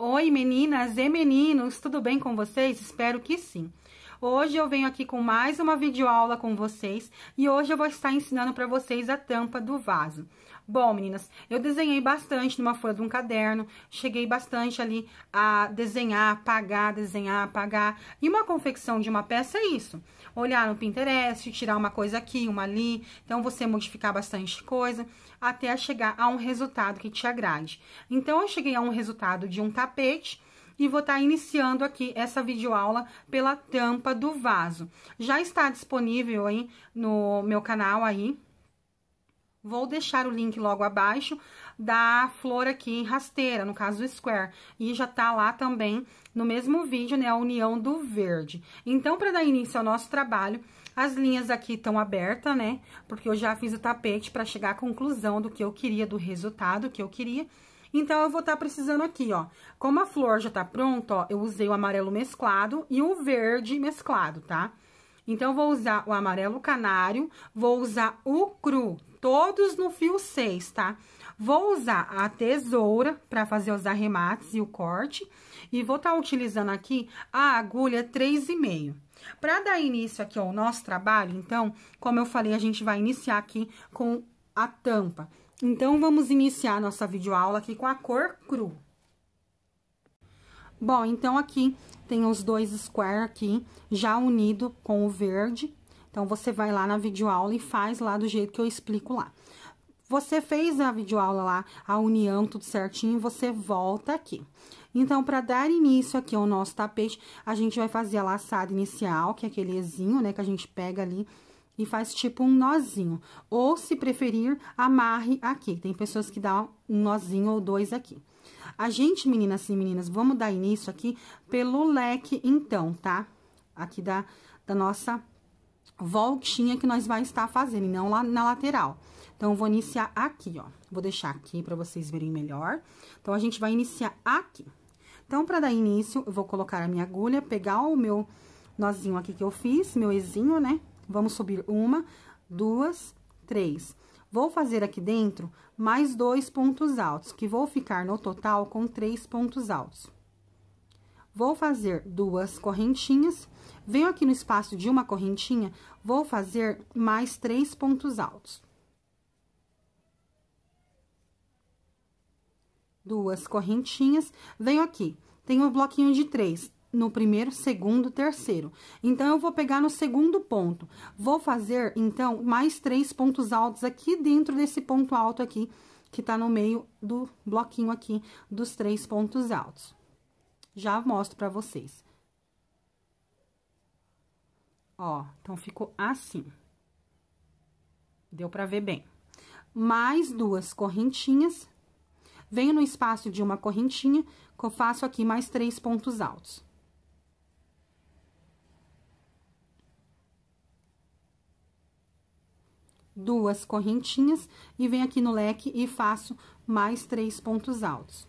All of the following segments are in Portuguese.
Oi meninas e meninos, tudo bem com vocês? Espero que sim. Hoje eu venho aqui com mais uma videoaula com vocês e hoje eu vou estar ensinando para vocês a tampa do vaso. Bom, meninas, eu desenhei bastante numa folha de um caderno, cheguei bastante ali a desenhar, apagar, desenhar, apagar. E uma confecção de uma peça é isso olhar no Pinterest, tirar uma coisa aqui, uma ali. Então, você modificar bastante coisa até chegar a um resultado que te agrade. Então, eu cheguei a um resultado de um tapete e vou estar tá iniciando aqui essa videoaula pela tampa do vaso. Já está disponível aí no meu canal aí. Vou deixar o link logo abaixo da flor aqui em rasteira, no caso do square, e já tá lá também no mesmo vídeo, né, a união do verde. Então, para dar início ao nosso trabalho, as linhas aqui estão abertas, né, porque eu já fiz o tapete para chegar à conclusão do que eu queria, do resultado que eu queria. Então, eu vou estar tá precisando aqui, ó, como a flor já tá pronta, ó, eu usei o amarelo mesclado e o verde mesclado, Tá? Então, vou usar o amarelo canário, vou usar o cru, todos no fio 6, tá? Vou usar a tesoura para fazer os arremates e o corte. E vou estar tá utilizando aqui a agulha 3,5. Para dar início aqui ao nosso trabalho, então, como eu falei, a gente vai iniciar aqui com a tampa. Então, vamos iniciar nossa videoaula aqui com a cor cru. Bom, então, aqui tem os dois square aqui, já unido com o verde. Então, você vai lá na videoaula e faz lá do jeito que eu explico lá. Você fez a videoaula lá, a união, tudo certinho, você volta aqui. Então, para dar início aqui ao nosso tapete, a gente vai fazer a laçada inicial, que é aquele ezinho, né, que a gente pega ali e faz tipo um nozinho. Ou, se preferir, amarre aqui. Tem pessoas que dão um nozinho ou dois aqui. A gente, meninas e meninas, vamos dar início aqui pelo leque, então, tá? Aqui da, da nossa voltinha que nós vai estar fazendo, e não lá na lateral. Então, vou iniciar aqui, ó. Vou deixar aqui para vocês verem melhor. Então, a gente vai iniciar aqui. Então, para dar início, eu vou colocar a minha agulha, pegar o meu nozinho aqui que eu fiz, meu ezinho, né? Vamos subir uma, duas, três. Vou fazer aqui dentro mais dois pontos altos, que vou ficar no total com três pontos altos. Vou fazer duas correntinhas, venho aqui no espaço de uma correntinha, vou fazer mais três pontos altos. duas correntinhas, venho aqui, tem um bloquinho de três, no primeiro, segundo, terceiro. Então, eu vou pegar no segundo ponto. Vou fazer, então, mais três pontos altos aqui dentro desse ponto alto aqui, que tá no meio do bloquinho aqui, dos três pontos altos. Já mostro pra vocês. Ó, então, ficou assim. Deu pra ver bem. Mais duas correntinhas, Venho no espaço de uma correntinha, eu faço aqui mais três pontos altos. Duas correntinhas e venho aqui no leque e faço mais três pontos altos.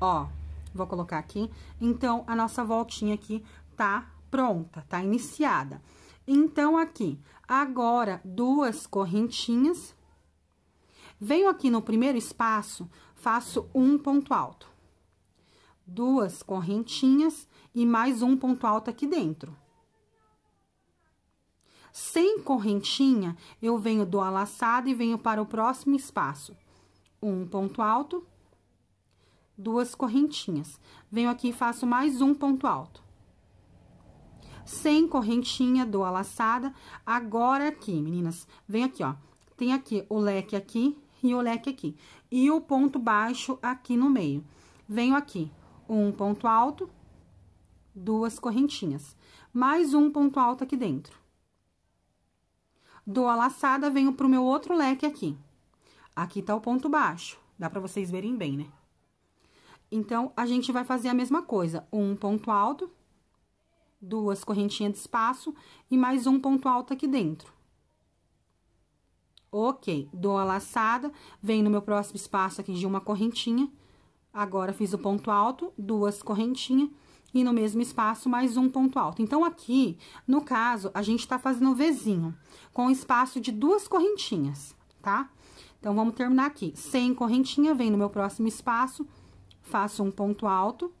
Ó, vou colocar aqui. Então, a nossa voltinha aqui tá pronta, tá iniciada. Então, aqui, agora, duas correntinhas. Venho aqui no primeiro espaço, faço um ponto alto. Duas correntinhas e mais um ponto alto aqui dentro. Sem correntinha, eu venho do alçado e venho para o próximo espaço. Um ponto alto, duas correntinhas. Venho aqui e faço mais um ponto alto sem correntinha, dou a laçada. Agora aqui, meninas, vem aqui, ó. Tem aqui o leque aqui e o leque aqui. E o ponto baixo aqui no meio. Venho aqui, um ponto alto, duas correntinhas. Mais um ponto alto aqui dentro. Dou a laçada, venho pro meu outro leque aqui. Aqui tá o ponto baixo. Dá pra vocês verem bem, né? Então, a gente vai fazer a mesma coisa. Um ponto alto, duas correntinhas de espaço e mais um ponto alto aqui dentro. Ok, dou a laçada, venho no meu próximo espaço aqui de uma correntinha. Agora, fiz o ponto alto, duas correntinhas e no mesmo espaço mais um ponto alto. Então, aqui, no caso, a gente tá fazendo o Vzinho, com um espaço de duas correntinhas, tá? Então, vamos terminar aqui. Sem correntinha, vem no meu próximo espaço, faço um ponto alto,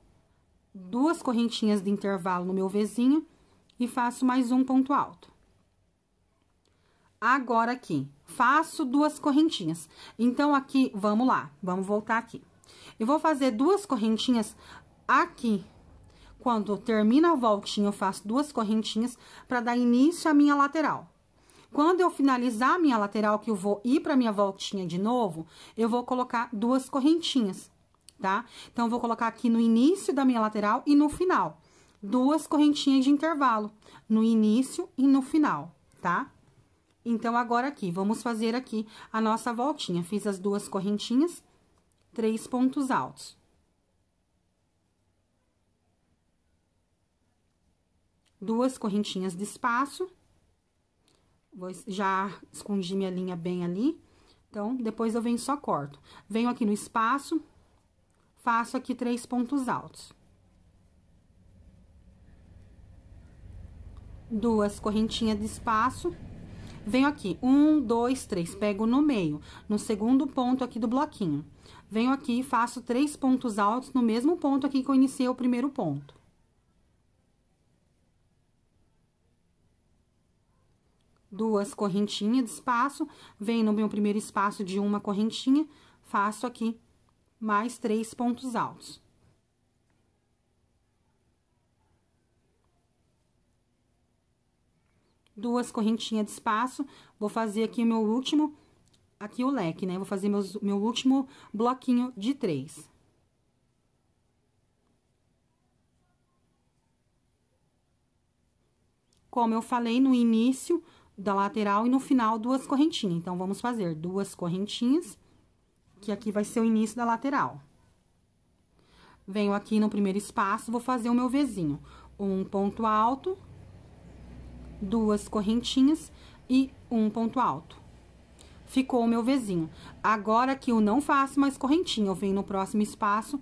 duas correntinhas de intervalo no meu vizinho e faço mais um ponto alto. Agora aqui, faço duas correntinhas. Então, aqui, vamos lá, vamos voltar aqui. Eu vou fazer duas correntinhas aqui. Quando termina a voltinha, eu faço duas correntinhas para dar início à minha lateral. Quando eu finalizar a minha lateral, que eu vou ir para minha voltinha de novo, eu vou colocar duas correntinhas tá? Então, eu vou colocar aqui no início da minha lateral e no final. Duas correntinhas de intervalo, no início e no final, tá? Então, agora aqui, vamos fazer aqui a nossa voltinha. Fiz as duas correntinhas, três pontos altos. Duas correntinhas de espaço. Vou, já escondi minha linha bem ali. Então, depois eu venho só corto. Venho aqui no espaço, faço aqui três pontos altos. Duas correntinhas de espaço. Venho aqui, um, dois, três, pego no meio, no segundo ponto aqui do bloquinho. Venho aqui e faço três pontos altos no mesmo ponto aqui que eu iniciei o primeiro ponto. duas correntinhas de espaço, venho no meu primeiro espaço de uma correntinha, faço aqui mais três pontos altos. Duas correntinhas de espaço, vou fazer aqui o meu último, aqui o leque, né? Vou fazer meus, meu último bloquinho de três. Como eu falei no início da lateral e no final, duas correntinhas. Então, vamos fazer duas correntinhas que aqui vai ser o início da lateral. Venho aqui no primeiro espaço, vou fazer o meu vezinho, Um ponto alto, duas correntinhas e um ponto alto. Ficou o meu vezinho. Agora que eu não faço mais correntinha, eu venho no próximo espaço,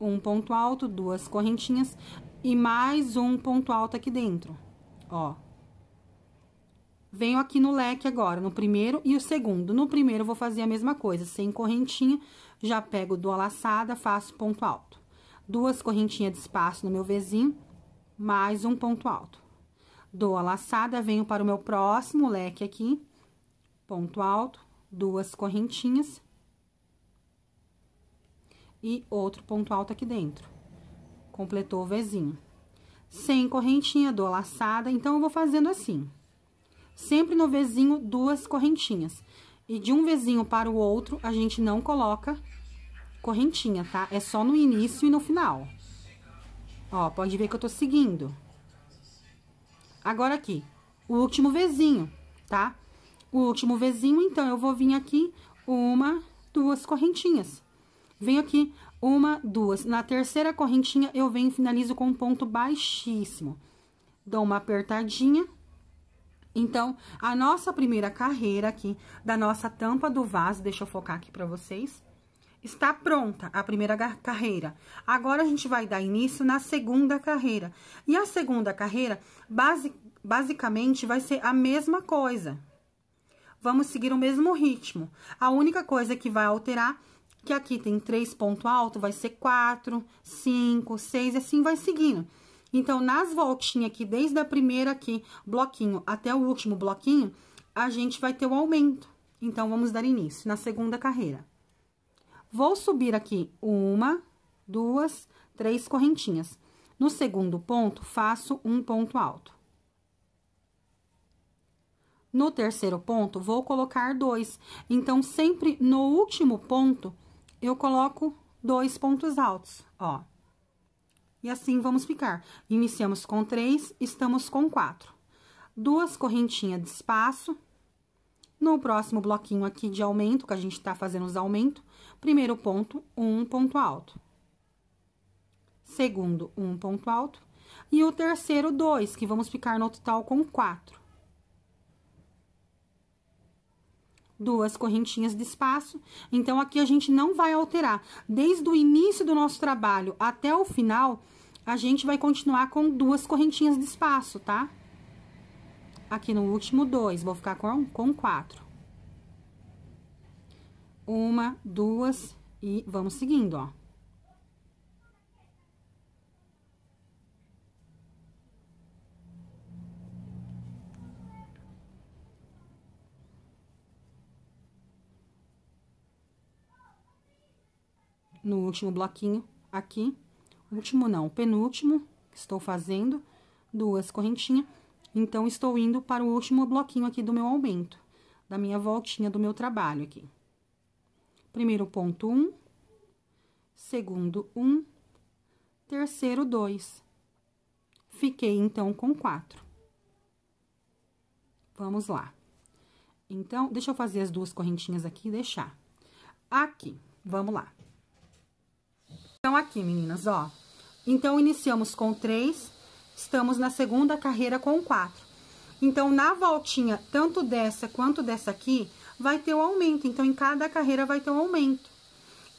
um ponto alto, duas correntinhas e mais um ponto alto aqui dentro. Ó, venho aqui no leque agora, no primeiro e o segundo. No primeiro, vou fazer a mesma coisa, sem correntinha, já pego do laçada, faço ponto alto. Duas correntinhas de espaço no meu vizinho, mais um ponto alto. Dou a laçada, venho para o meu próximo leque aqui, ponto alto, duas correntinhas. E outro ponto alto aqui dentro. Completou o vizinho. Sem correntinha, dou a laçada, então, eu vou fazendo assim sempre no vizinho duas correntinhas. E de um vizinho para o outro, a gente não coloca correntinha, tá? É só no início e no final. Ó, pode ver que eu tô seguindo. Agora aqui, o último vizinho, tá? O último vizinho, então, eu vou vir aqui, uma, duas correntinhas. Venho aqui, uma, duas. Na terceira correntinha, eu venho e finalizo com um ponto baixíssimo. Dou uma apertadinha então, a nossa primeira carreira aqui, da nossa tampa do vaso, deixa eu focar aqui pra vocês, está pronta a primeira carreira. Agora, a gente vai dar início na segunda carreira. E a segunda carreira, basicamente, vai ser a mesma coisa. Vamos seguir o mesmo ritmo. A única coisa que vai alterar que aqui tem três ponto alto, vai ser quatro, cinco, seis, e assim vai seguindo. Então, nas voltinhas aqui, desde a primeira aqui, bloquinho, até o último bloquinho, a gente vai ter o aumento. Então, vamos dar início na segunda carreira. Vou subir aqui uma, duas, três correntinhas. No segundo ponto, faço um ponto alto. No terceiro ponto, vou colocar dois. Então, sempre no último ponto, eu coloco dois pontos altos, ó. E assim vamos ficar. Iniciamos com três, estamos com quatro. Duas correntinhas de espaço. No próximo bloquinho aqui de aumento, que a gente tá fazendo os aumentos, primeiro ponto, um ponto alto. Segundo, um ponto alto. E o terceiro, dois, que vamos ficar no total com quatro. duas correntinhas de espaço. Então, aqui a gente não vai alterar. Desde o início do nosso trabalho até o final, a gente vai continuar com duas correntinhas de espaço, tá? Aqui no último, dois. Vou ficar com, com quatro. Uma, duas e vamos seguindo, ó. no último bloquinho aqui, último não, penúltimo, estou fazendo duas correntinhas, então estou indo para o último bloquinho aqui do meu aumento, da minha voltinha do meu trabalho aqui. Primeiro ponto um, segundo um, terceiro dois. Fiquei então com quatro. Vamos lá. Então, deixa eu fazer as duas correntinhas aqui e deixar. Aqui, vamos lá. Então, aqui, meninas, ó. Então, iniciamos com três, estamos na segunda carreira com quatro. Então, na voltinha, tanto dessa quanto dessa aqui, vai ter o um aumento. Então, em cada carreira vai ter um aumento.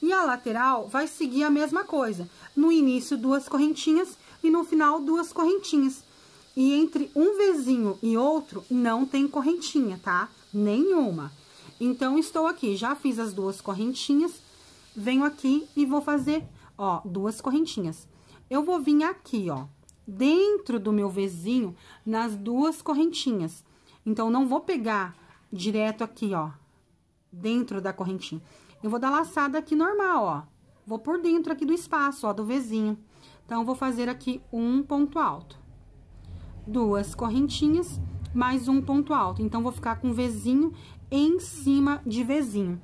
E a lateral vai seguir a mesma coisa. No início, duas correntinhas e no final, duas correntinhas. E entre um vizinho e outro, não tem correntinha, tá? Nenhuma. Então, estou aqui, já fiz as duas correntinhas, venho aqui e vou fazer ó, duas correntinhas. Eu vou vir aqui, ó, dentro do meu vizinho, nas duas correntinhas. Então, não vou pegar direto aqui, ó, dentro da correntinha. Eu vou dar laçada aqui normal, ó. Vou por dentro aqui do espaço, ó, do vizinho. Então, vou fazer aqui um ponto alto. Duas correntinhas, mais um ponto alto. Então, vou ficar com vizinho em cima de vizinho.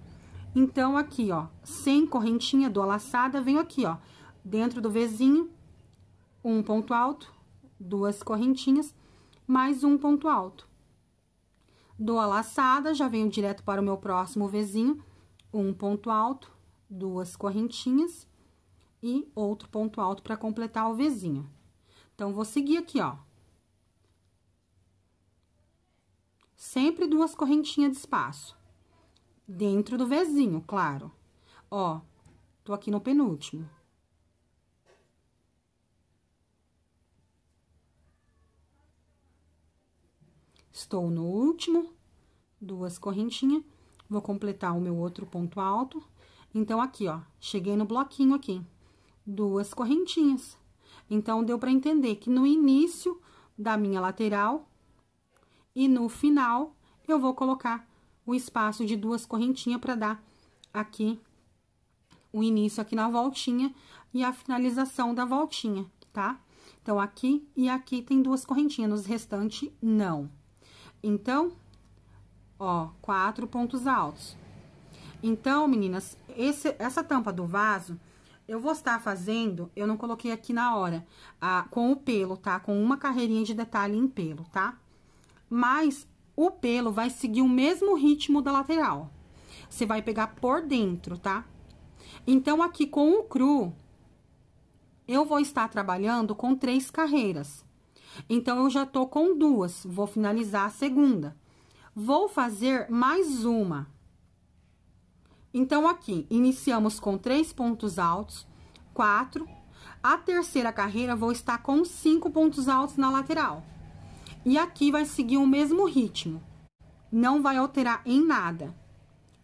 Então, aqui, ó, sem correntinha, dou a laçada, venho aqui, ó, dentro do vizinho, um ponto alto, duas correntinhas, mais um ponto alto. Dou a laçada, já venho direto para o meu próximo vizinho, um ponto alto, duas correntinhas e outro ponto alto para completar o vizinho. Então, vou seguir aqui, ó. Sempre duas correntinhas de espaço. Dentro do vizinho, claro. Ó, tô aqui no penúltimo. Estou no último, duas correntinhas, vou completar o meu outro ponto alto. Então, aqui, ó, cheguei no bloquinho aqui, duas correntinhas. Então, deu para entender que no início da minha lateral e no final, eu vou colocar o espaço de duas correntinhas para dar aqui o início aqui na voltinha e a finalização da voltinha, tá? Então, aqui e aqui tem duas correntinhas, nos restantes, não. Então, ó, quatro pontos altos. Então, meninas, esse, essa tampa do vaso, eu vou estar fazendo, eu não coloquei aqui na hora, a, com o pelo, tá? Com uma carreirinha de detalhe em pelo, tá? Mas, o pelo vai seguir o mesmo ritmo da lateral. Você vai pegar por dentro, tá? Então, aqui com o cru, eu vou estar trabalhando com três carreiras. Então, eu já tô com duas, vou finalizar a segunda. Vou fazer mais uma. Então, aqui, iniciamos com três pontos altos, quatro. A terceira carreira, vou estar com cinco pontos altos na lateral. E aqui vai seguir o mesmo ritmo. Não vai alterar em nada.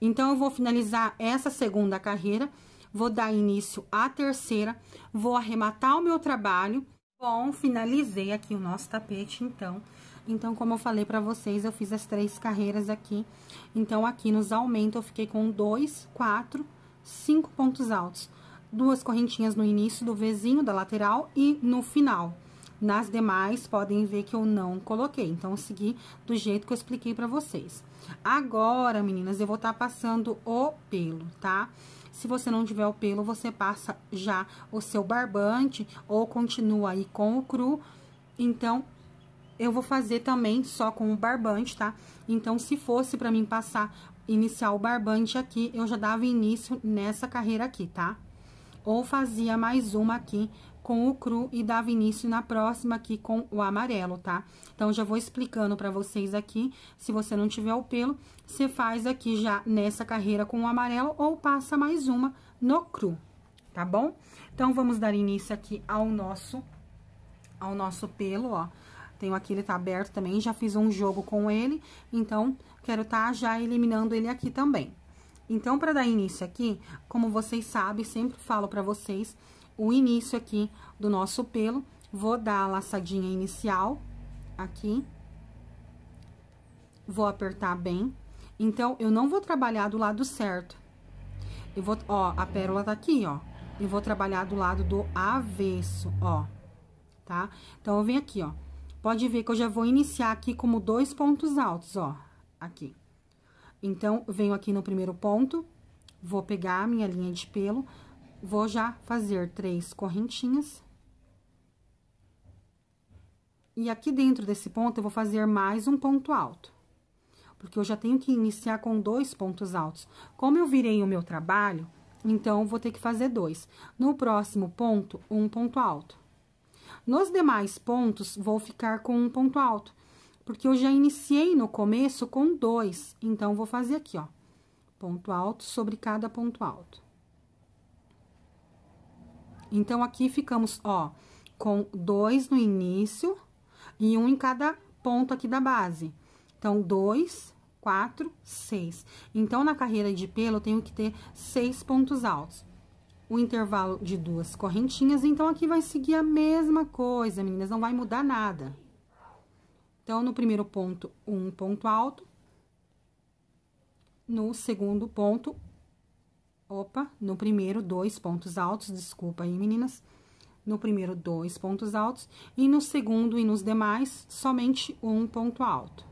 Então, eu vou finalizar essa segunda carreira, vou dar início à terceira, vou arrematar o meu trabalho. Bom, finalizei aqui o nosso tapete, então. Então, como eu falei pra vocês, eu fiz as três carreiras aqui. Então, aqui nos aumentos, eu fiquei com dois, quatro, cinco pontos altos. Duas correntinhas no início do vizinho, da lateral e no final. Nas demais, podem ver que eu não coloquei. Então, segui do jeito que eu expliquei pra vocês. Agora, meninas, eu vou estar tá passando o pelo, tá? Se você não tiver o pelo, você passa já o seu barbante ou continua aí com o cru. Então, eu vou fazer também só com o barbante, tá? Então, se fosse pra mim passar, iniciar o barbante aqui, eu já dava início nessa carreira aqui, tá? Ou fazia mais uma aqui com o cru e dava início na próxima aqui com o amarelo, tá? Então, já vou explicando pra vocês aqui, se você não tiver o pelo, você faz aqui já nessa carreira com o amarelo ou passa mais uma no cru, tá bom? Então, vamos dar início aqui ao nosso, ao nosso pelo, ó. Tenho aqui, ele tá aberto também, já fiz um jogo com ele, então, quero tá já eliminando ele aqui também. Então, para dar início aqui, como vocês sabem, sempre falo para vocês o início aqui do nosso pelo. Vou dar a laçadinha inicial aqui. Vou apertar bem. Então, eu não vou trabalhar do lado certo. Eu vou, ó, a pérola tá aqui, ó. Eu vou trabalhar do lado do avesso, ó. Tá? Então, eu venho aqui, ó. Pode ver que eu já vou iniciar aqui como dois pontos altos, ó. Aqui. Então, venho aqui no primeiro ponto. Vou pegar a minha linha de pelo Vou já fazer três correntinhas. E aqui dentro desse ponto, eu vou fazer mais um ponto alto. Porque eu já tenho que iniciar com dois pontos altos. Como eu virei o meu trabalho, então, vou ter que fazer dois. No próximo ponto, um ponto alto. Nos demais pontos, vou ficar com um ponto alto. Porque eu já iniciei no começo com dois. Então, vou fazer aqui, ó. Ponto alto sobre cada ponto alto. Então, aqui ficamos, ó, com dois no início e um em cada ponto aqui da base. Então, dois, quatro, seis. Então, na carreira de pelo, eu tenho que ter seis pontos altos. O intervalo de duas correntinhas, então, aqui vai seguir a mesma coisa, meninas, não vai mudar nada. Então, no primeiro ponto, um ponto alto. No segundo ponto, Opa, no primeiro, dois pontos altos, desculpa aí, meninas. No primeiro, dois pontos altos. E no segundo e nos demais, somente um ponto alto.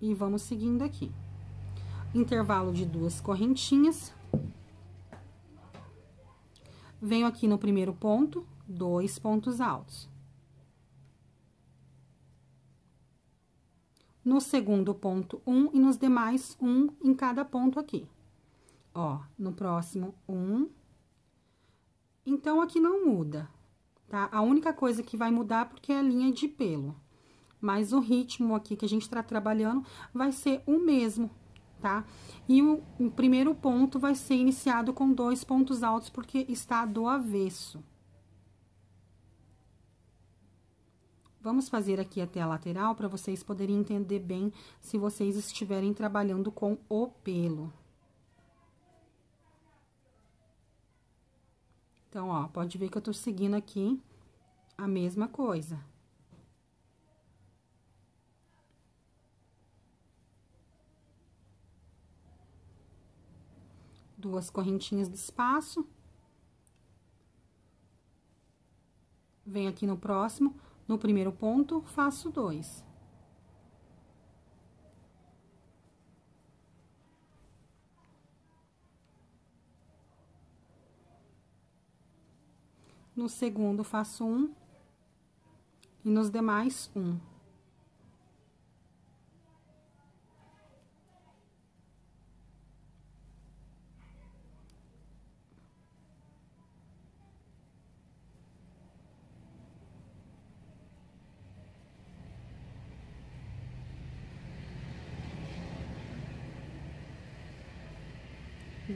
E vamos seguindo aqui. Intervalo de duas correntinhas. Venho aqui no primeiro ponto, dois pontos altos. no segundo ponto um e nos demais um em cada ponto aqui. Ó, no próximo um. Então, aqui não muda, tá? A única coisa que vai mudar porque é a linha de pelo. Mas o ritmo aqui que a gente tá trabalhando vai ser o mesmo, tá? E o, o primeiro ponto vai ser iniciado com dois pontos altos porque está do avesso. Vamos fazer aqui até a lateral para vocês poderem entender bem se vocês estiverem trabalhando com o pelo. Então, ó, pode ver que eu tô seguindo aqui a mesma coisa. Duas correntinhas de espaço. Venho aqui no próximo, no primeiro ponto, faço dois. No segundo, faço um. E nos demais, um.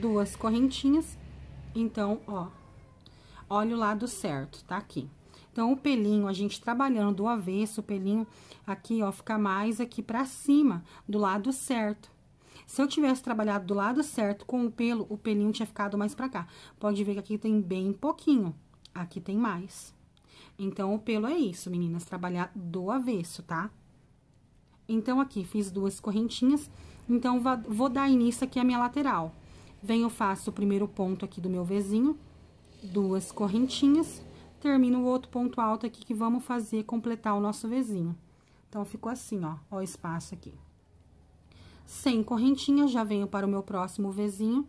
duas correntinhas. Então, ó, olha o lado certo, tá aqui. Então, o pelinho, a gente trabalhando do avesso, o pelinho aqui, ó, fica mais aqui pra cima, do lado certo. Se eu tivesse trabalhado do lado certo com o pelo, o pelinho tinha ficado mais pra cá. Pode ver que aqui tem bem pouquinho, aqui tem mais. Então, o pelo é isso, meninas, trabalhar do avesso, tá? Então, aqui, fiz duas correntinhas, então, vou dar início aqui à minha lateral. Venho, faço o primeiro ponto aqui do meu vizinho, duas correntinhas, termino o outro ponto alto aqui que vamos fazer, completar o nosso vizinho. Então, ficou assim, ó, ó o espaço aqui. Sem correntinhas, já venho para o meu próximo vizinho,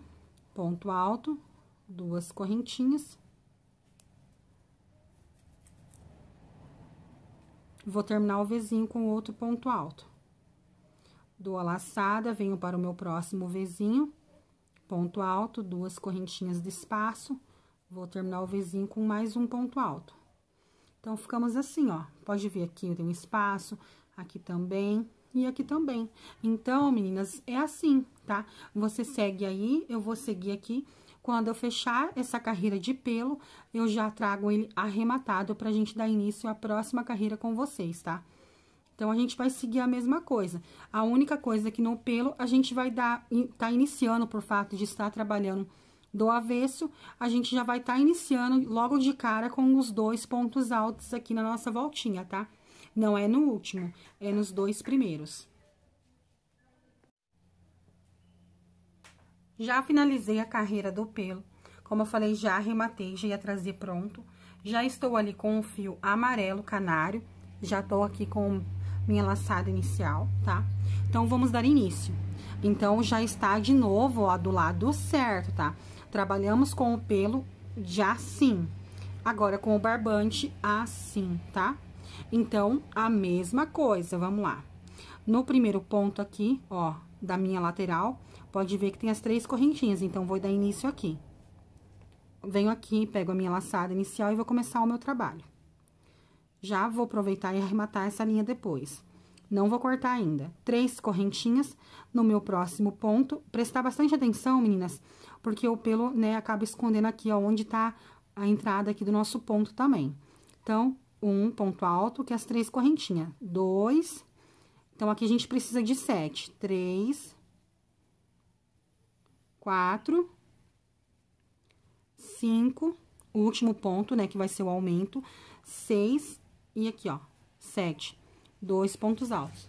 ponto alto, duas correntinhas. Vou terminar o vizinho com outro ponto alto. Dou a laçada, venho para o meu próximo vizinho, ponto alto, duas correntinhas de espaço, vou terminar o vizinho com mais um ponto alto. Então, ficamos assim, ó. Pode ver aqui, tem um espaço, aqui também e aqui também. Então, meninas, é assim, tá? Você segue aí, eu vou seguir aqui. Quando eu fechar essa carreira de pelo, eu já trago ele arrematado pra gente dar início à próxima carreira com vocês, tá? Então, a gente vai seguir a mesma coisa. A única coisa que no pelo, a gente vai dar, tá iniciando por fato de estar trabalhando do avesso, a gente já vai estar tá iniciando logo de cara com os dois pontos altos aqui na nossa voltinha, tá? Não é no último, é nos dois primeiros. Já finalizei a carreira do pelo. Como eu falei, já arrematei, já ia trazer pronto. Já estou ali com o fio amarelo canário. Já tô aqui com minha laçada inicial, tá? Então, vamos dar início. Então, já está de novo, ó, do lado certo, tá? Trabalhamos com o pelo de assim. Agora, com o barbante, assim, tá? Então, a mesma coisa, vamos lá. No primeiro ponto aqui, ó, da minha lateral, pode ver que tem as três correntinhas, então, vou dar início aqui. Venho aqui, pego a minha laçada inicial e vou começar o meu trabalho. Já vou aproveitar e arrematar essa linha depois. Não vou cortar ainda. Três correntinhas no meu próximo ponto. Prestar bastante atenção, meninas, porque o pelo, né, acaba escondendo aqui, ó, onde tá a entrada aqui do nosso ponto também. Então, um ponto alto, que é as três correntinhas. Dois. Então, aqui a gente precisa de sete. Três. Quatro. Cinco. O último ponto, né, que vai ser o aumento. Seis e aqui, ó, sete. Dois pontos altos.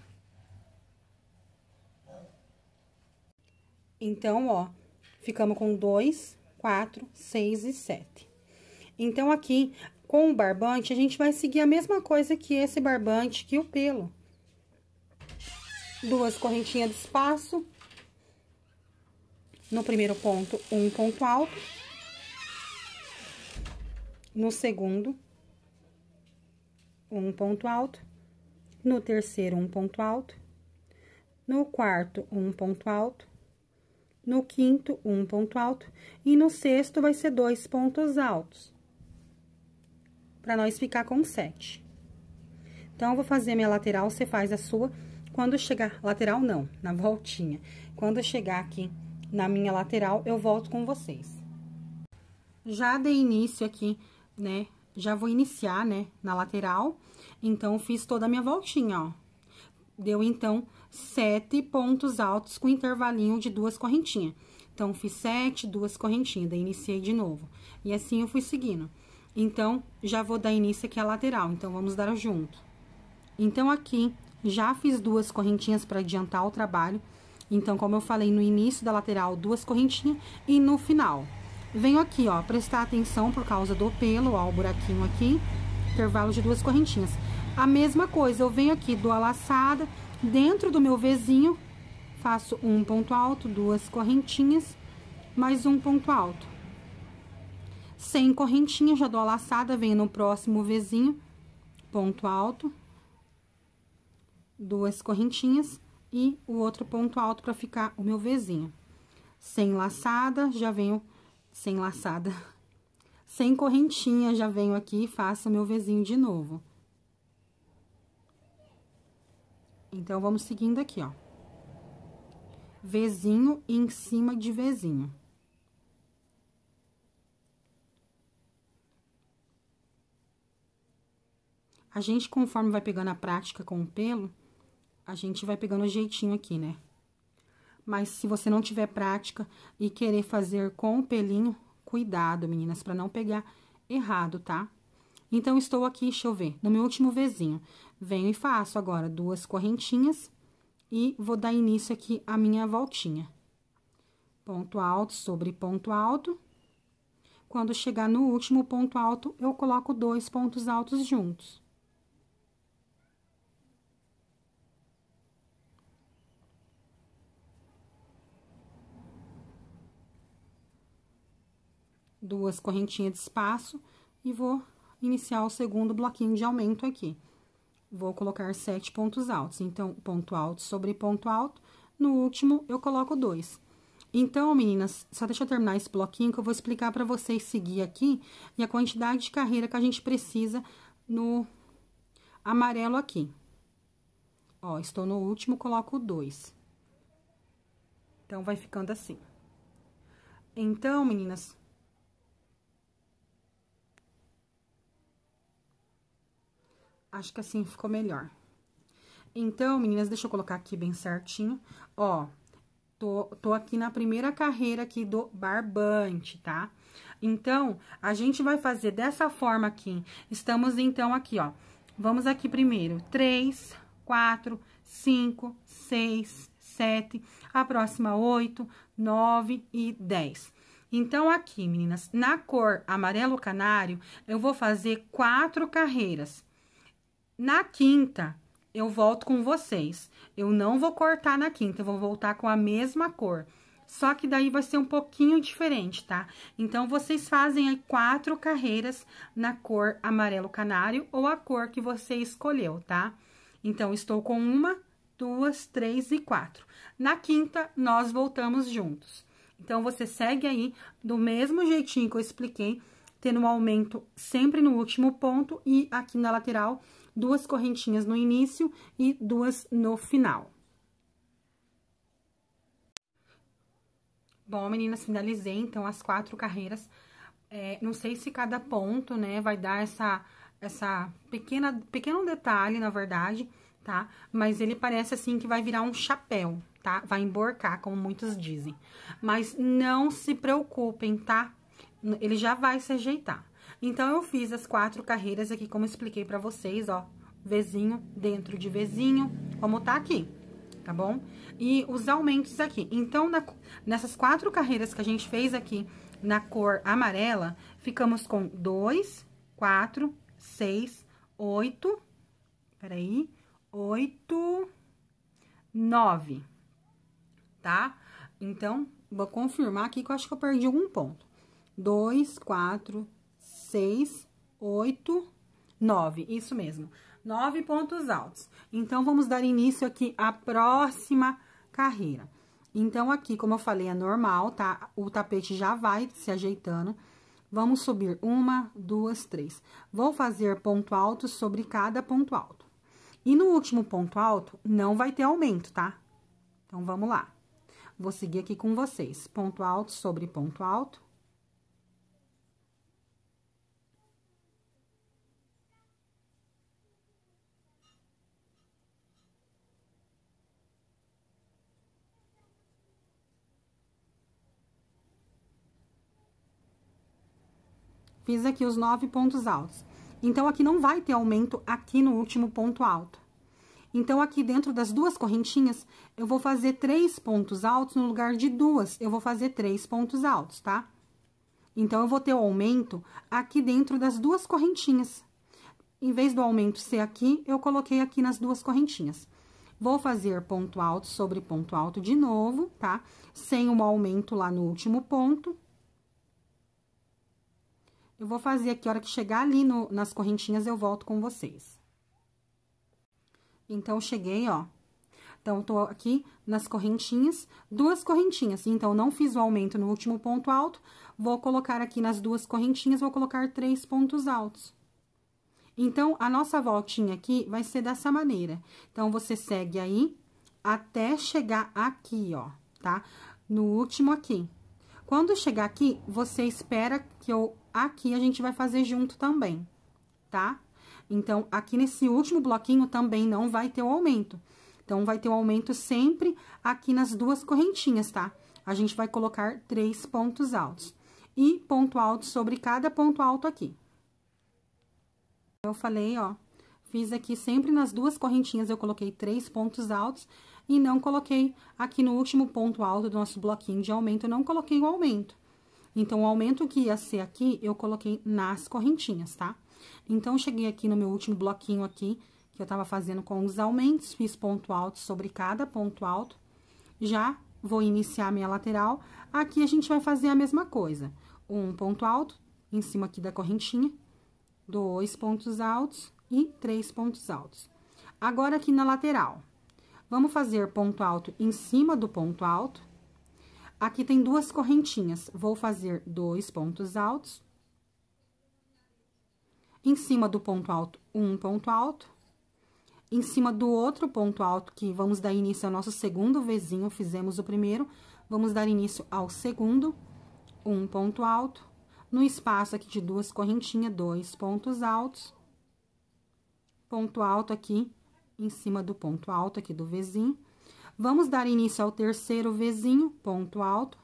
Então, ó, ficamos com dois, quatro, seis e sete. Então, aqui, com o barbante, a gente vai seguir a mesma coisa que esse barbante, que o pelo. Duas correntinhas de espaço. No primeiro ponto, um ponto alto. No segundo, um ponto alto, no terceiro, um ponto alto, no quarto, um ponto alto, no quinto, um ponto alto, e no sexto vai ser dois pontos altos, para nós ficar com sete. Então, eu vou fazer minha lateral, você faz a sua, quando chegar, lateral não, na voltinha, quando chegar aqui na minha lateral, eu volto com vocês. Já dei início aqui, né, já vou iniciar, né, na lateral. Então, fiz toda a minha voltinha, ó. Deu, então, sete pontos altos com intervalinho de duas correntinhas. Então, fiz sete, duas correntinhas, daí iniciei de novo. E assim eu fui seguindo. Então, já vou dar início aqui à lateral, então, vamos dar junto. Então, aqui, já fiz duas correntinhas para adiantar o trabalho. Então, como eu falei, no início da lateral, duas correntinhas e no final. Venho aqui, ó, prestar atenção por causa do pelo, ó, o buraquinho aqui, intervalo de duas correntinhas. A mesma coisa, eu venho aqui, dou a laçada, dentro do meu vizinho, faço um ponto alto, duas correntinhas, mais um ponto alto. Sem correntinha, já dou a laçada, venho no próximo vizinho, ponto alto, duas correntinhas e o outro ponto alto para ficar o meu vizinho. Sem laçada, já venho sem laçada, sem correntinha, já venho aqui e faço meu vizinho de novo. Então, vamos seguindo aqui, ó. Vezinho em cima de vezinho. A gente, conforme vai pegando a prática com o pelo, a gente vai pegando o jeitinho aqui, né? mas se você não tiver prática e querer fazer com o pelinho, cuidado, meninas, para não pegar errado, tá? Então, estou aqui, deixa eu ver, no meu último vezinho. Venho e faço agora duas correntinhas e vou dar início aqui à minha voltinha. Ponto alto sobre ponto alto. Quando chegar no último ponto alto, eu coloco dois pontos altos juntos. duas correntinhas de espaço e vou iniciar o segundo bloquinho de aumento aqui. Vou colocar sete pontos altos, então, ponto alto sobre ponto alto, no último eu coloco dois. Então, meninas, só deixa eu terminar esse bloquinho que eu vou explicar para vocês seguir aqui e a quantidade de carreira que a gente precisa no amarelo aqui. Ó, estou no último, coloco dois. Então, vai ficando assim. Então, meninas, Acho que assim ficou melhor. Então, meninas, deixa eu colocar aqui bem certinho. Ó, tô, tô aqui na primeira carreira aqui do barbante, tá? Então, a gente vai fazer dessa forma aqui. Estamos, então, aqui, ó. Vamos aqui primeiro. Três, quatro, cinco, seis, sete. A próxima, oito, nove e dez. Então, aqui, meninas, na cor amarelo canário, eu vou fazer quatro carreiras. Na quinta, eu volto com vocês. Eu não vou cortar na quinta, eu vou voltar com a mesma cor. Só que daí vai ser um pouquinho diferente, tá? Então, vocês fazem aí quatro carreiras na cor amarelo canário ou a cor que você escolheu, tá? Então, estou com uma, duas, três e quatro. Na quinta, nós voltamos juntos. Então, você segue aí do mesmo jeitinho que eu expliquei, tendo um aumento sempre no último ponto e aqui na lateral duas correntinhas no início e duas no final. Bom, meninas, finalizei, então, as quatro carreiras. É, não sei se cada ponto, né, vai dar essa, essa pequena, pequeno detalhe, na verdade, tá? Mas ele parece, assim, que vai virar um chapéu, tá? Vai emborcar, como muitos dizem. Mas não se preocupem, tá? Ele já vai se ajeitar. Então, eu fiz as quatro carreiras aqui, como expliquei pra vocês, ó. vezinho dentro de vezinho, como tá aqui, tá bom? E os aumentos aqui. Então, na, nessas quatro carreiras que a gente fez aqui na cor amarela, ficamos com dois, quatro, seis, oito, peraí, oito, nove, tá? Então, vou confirmar aqui que eu acho que eu perdi algum ponto. 2, 4, seis, oito, nove. Isso mesmo, nove pontos altos. Então, vamos dar início aqui à próxima carreira. Então, aqui, como eu falei, é normal, tá? O tapete já vai se ajeitando. Vamos subir uma, duas, três. Vou fazer ponto alto sobre cada ponto alto. E no último ponto alto, não vai ter aumento, tá? Então, vamos lá. Vou seguir aqui com vocês. Ponto alto sobre ponto alto. Fiz aqui os nove pontos altos. Então, aqui não vai ter aumento aqui no último ponto alto. Então, aqui dentro das duas correntinhas, eu vou fazer três pontos altos no lugar de duas. Eu vou fazer três pontos altos, tá? Então, eu vou ter o aumento aqui dentro das duas correntinhas. Em vez do aumento ser aqui, eu coloquei aqui nas duas correntinhas. Vou fazer ponto alto sobre ponto alto de novo, tá? Sem o um aumento lá no último ponto. Eu vou fazer aqui, a hora que chegar ali no, nas correntinhas, eu volto com vocês. Então, cheguei, ó. Então, tô aqui nas correntinhas, duas correntinhas. Então, não fiz o aumento no último ponto alto, vou colocar aqui nas duas correntinhas, vou colocar três pontos altos. Então, a nossa voltinha aqui vai ser dessa maneira. Então, você segue aí até chegar aqui, ó, tá? No último aqui. Quando chegar aqui, você espera que eu... Aqui a gente vai fazer junto também, tá? Então, aqui nesse último bloquinho também não vai ter o aumento. Então, vai ter o aumento sempre aqui nas duas correntinhas, tá? A gente vai colocar três pontos altos. E ponto alto sobre cada ponto alto aqui. Eu falei, ó, fiz aqui sempre nas duas correntinhas eu coloquei três pontos altos e não coloquei aqui no último ponto alto do nosso bloquinho de aumento, eu não coloquei o aumento. Então, o aumento que ia ser aqui, eu coloquei nas correntinhas, tá? Então, cheguei aqui no meu último bloquinho aqui, que eu tava fazendo com os aumentos, fiz ponto alto sobre cada ponto alto. Já vou iniciar minha lateral. Aqui, a gente vai fazer a mesma coisa. Um ponto alto em cima aqui da correntinha, dois pontos altos e três pontos altos. Agora, aqui na lateral, Vamos fazer ponto alto em cima do ponto alto. Aqui tem duas correntinhas, vou fazer dois pontos altos. Em cima do ponto alto, um ponto alto. Em cima do outro ponto alto, que vamos dar início ao nosso segundo vizinho, fizemos o primeiro. Vamos dar início ao segundo, um ponto alto. No espaço aqui de duas correntinhas, dois pontos altos. Ponto alto aqui, em cima do ponto alto aqui do vizinho. Vamos dar início ao terceiro vizinho, ponto alto,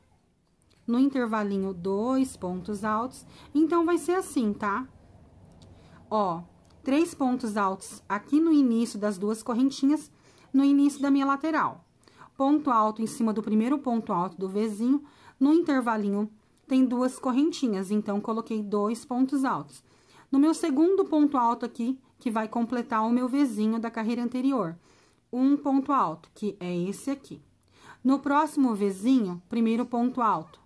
no intervalinho dois pontos altos. Então, vai ser assim, tá? Ó, três pontos altos aqui no início das duas correntinhas, no início da minha lateral. Ponto alto em cima do primeiro ponto alto do vizinho, no intervalinho tem duas correntinhas, então, coloquei dois pontos altos. No meu segundo ponto alto aqui, que vai completar o meu vizinho da carreira anterior. Um ponto alto, que é esse aqui. No próximo vizinho, primeiro ponto alto.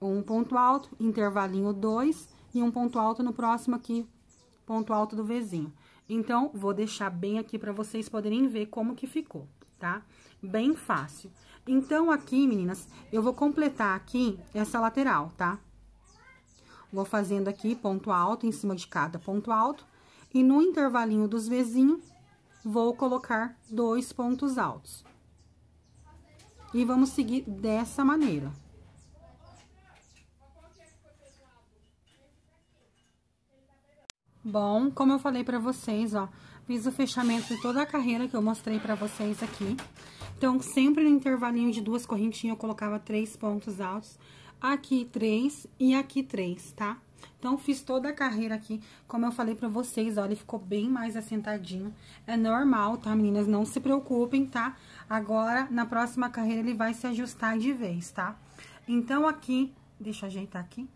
Um ponto alto, intervalinho 2 e um ponto alto no próximo aqui, ponto alto do vizinho. Então, vou deixar bem aqui para vocês poderem ver como que ficou, tá? Bem fácil. Então, aqui, meninas, eu vou completar aqui essa lateral, tá? Vou fazendo aqui ponto alto em cima de cada ponto alto e no intervalinho dos vizinhos, vou colocar dois pontos altos. E vamos seguir dessa maneira. Bom, como eu falei pra vocês, ó, fiz o fechamento de toda a carreira que eu mostrei pra vocês aqui. Então, sempre no intervalinho de duas correntinhas, eu colocava três pontos altos. Aqui, três e aqui, três, tá? Então, fiz toda a carreira aqui, como eu falei pra vocês, olha, ficou bem mais assentadinho. É normal, tá, meninas? Não se preocupem, tá? Agora, na próxima carreira, ele vai se ajustar de vez, tá? Então, aqui, deixa eu ajeitar aqui.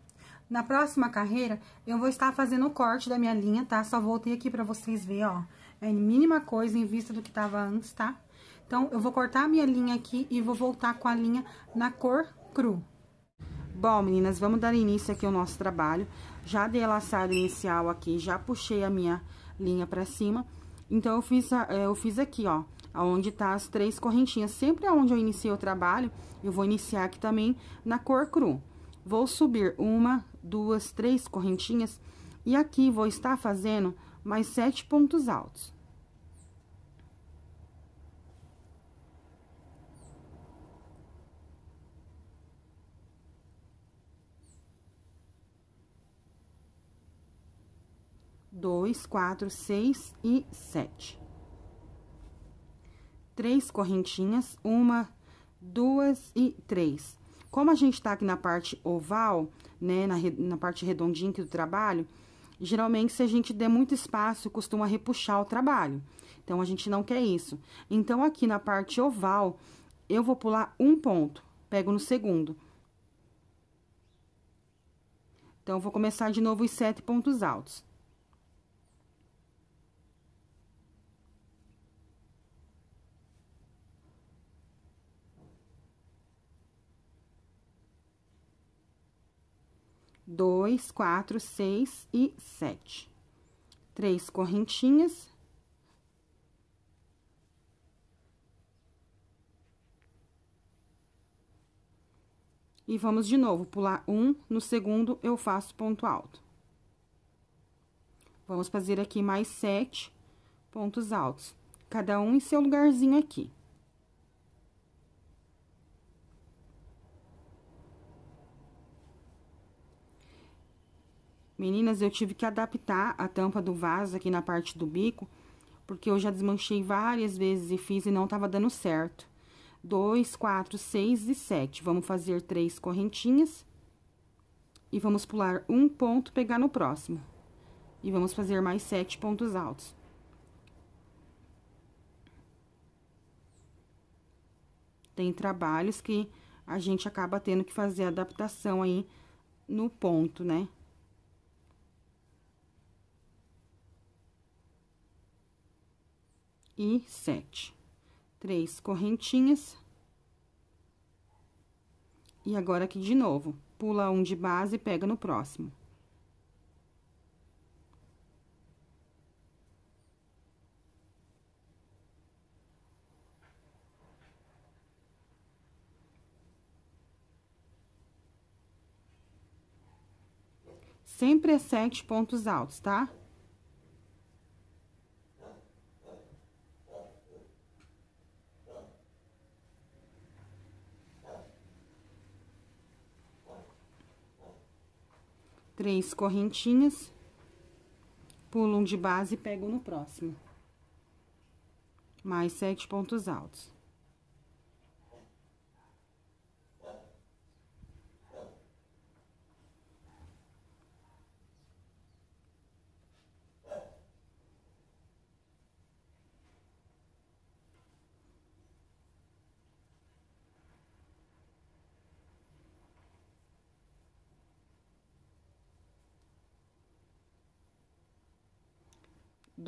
Na próxima carreira, eu vou estar fazendo o corte da minha linha, tá? Só voltei aqui pra vocês verem, ó. É mínima coisa em vista do que tava antes, tá? Então, eu vou cortar a minha linha aqui e vou voltar com a linha na cor cru, Bom, meninas, vamos dar início aqui ao nosso trabalho. Já dei a laçada inicial aqui, já puxei a minha linha pra cima. Então, eu fiz, é, eu fiz aqui, ó, aonde tá as três correntinhas. Sempre aonde eu iniciei o trabalho, eu vou iniciar aqui também na cor cru. Vou subir uma, duas, três correntinhas e aqui vou estar fazendo mais sete pontos altos. dois, quatro, seis e sete. Três correntinhas, uma, duas e três. Como a gente tá aqui na parte oval, né, na, na parte redondinha aqui do trabalho, geralmente, se a gente der muito espaço, costuma repuxar o trabalho. Então, a gente não quer isso. Então, aqui na parte oval, eu vou pular um ponto, pego no segundo. Então, vou começar de novo os sete pontos altos. dois, quatro, seis e sete. Três correntinhas. E vamos de novo pular um, no segundo eu faço ponto alto. Vamos fazer aqui mais sete pontos altos, cada um em seu lugarzinho aqui. Meninas, eu tive que adaptar a tampa do vaso aqui na parte do bico, porque eu já desmanchei várias vezes e fiz e não tava dando certo. Dois, quatro, seis e sete. Vamos fazer três correntinhas. E vamos pular um ponto, pegar no próximo. E vamos fazer mais sete pontos altos. Tem trabalhos que a gente acaba tendo que fazer adaptação aí no ponto, né? e sete. Três correntinhas. E agora aqui de novo, pula um de base e pega no próximo. Sempre é sete pontos altos, tá? três correntinhas, pulo um de base e pego no próximo. Mais sete pontos altos.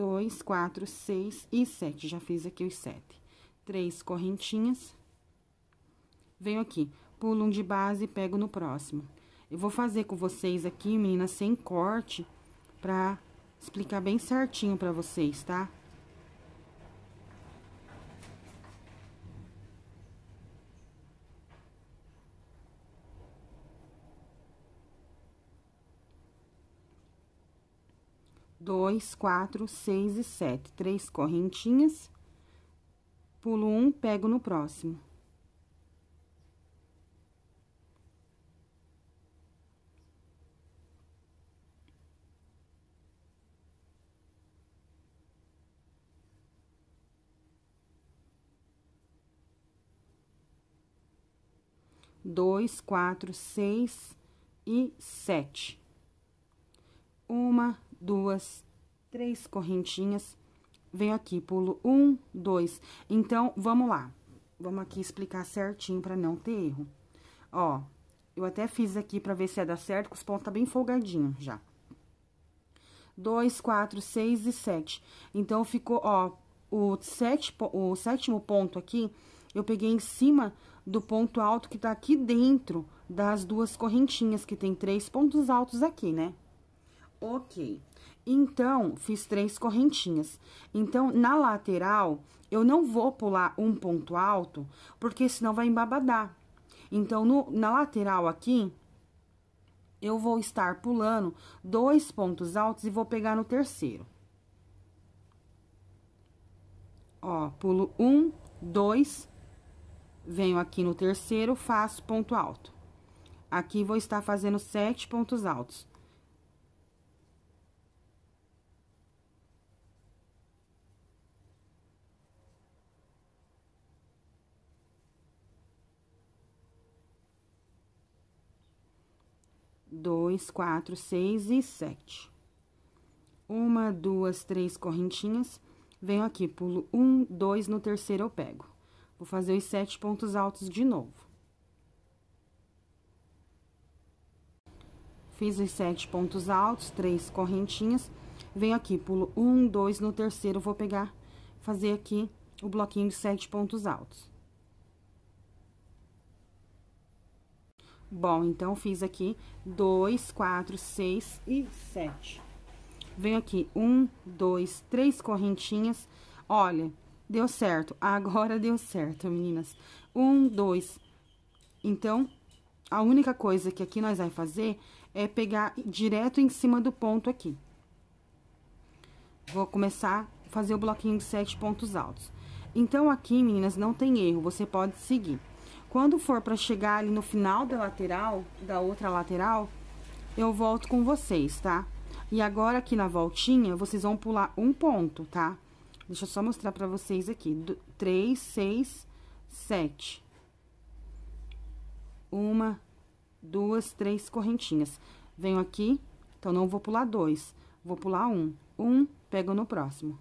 2, 4, 6 e 7. Já fiz aqui os 7. Três correntinhas. Venho aqui, pulo um de base e pego no próximo. Eu vou fazer com vocês aqui, meninas, sem corte, pra explicar bem certinho pra vocês, tá? Tá? dois, quatro, seis e sete. Três correntinhas. Pulo um, pego no próximo. dois, quatro, seis e sete. Uma, duas, três correntinhas. Venho aqui, pulo um, dois. Então, vamos lá. Vamos aqui explicar certinho pra não ter erro. Ó, eu até fiz aqui pra ver se ia dar certo, que os pontos tá bem folgadinho já. Dois, quatro, seis e sete. Então, ficou, ó, o, sete, o sétimo ponto aqui, eu peguei em cima do ponto alto que tá aqui dentro das duas correntinhas, que tem três pontos altos aqui, né? Ok. Então, fiz três correntinhas. Então, na lateral, eu não vou pular um ponto alto, porque senão vai embabadar. Então, no, na lateral aqui, eu vou estar pulando dois pontos altos e vou pegar no terceiro. Ó, pulo um, dois, venho aqui no terceiro, faço ponto alto. Aqui vou estar fazendo sete pontos altos. dois, quatro, seis e sete. Uma, duas, três correntinhas. Venho aqui, pulo um, dois, no terceiro eu pego. Vou fazer os sete pontos altos de novo. Fiz os sete pontos altos, três correntinhas. Venho aqui, pulo um, dois, no terceiro vou pegar, fazer aqui o bloquinho de sete pontos altos. Bom, então, fiz aqui dois, quatro, seis e sete. Venho aqui, um, dois, três correntinhas. Olha, deu certo. Agora deu certo, meninas. Um, dois. Então, a única coisa que aqui nós vai fazer é pegar direto em cima do ponto aqui. Vou começar a fazer o bloquinho de sete pontos altos. Então, aqui, meninas, não tem erro, você pode seguir. Quando for para chegar ali no final da lateral, da outra lateral, eu volto com vocês, tá? E agora, aqui na voltinha, vocês vão pular um ponto, tá? Deixa eu só mostrar pra vocês aqui. Do, três, seis, sete. Uma, duas, três correntinhas. Venho aqui, então, não vou pular dois. Vou pular um. Um, pego no próximo.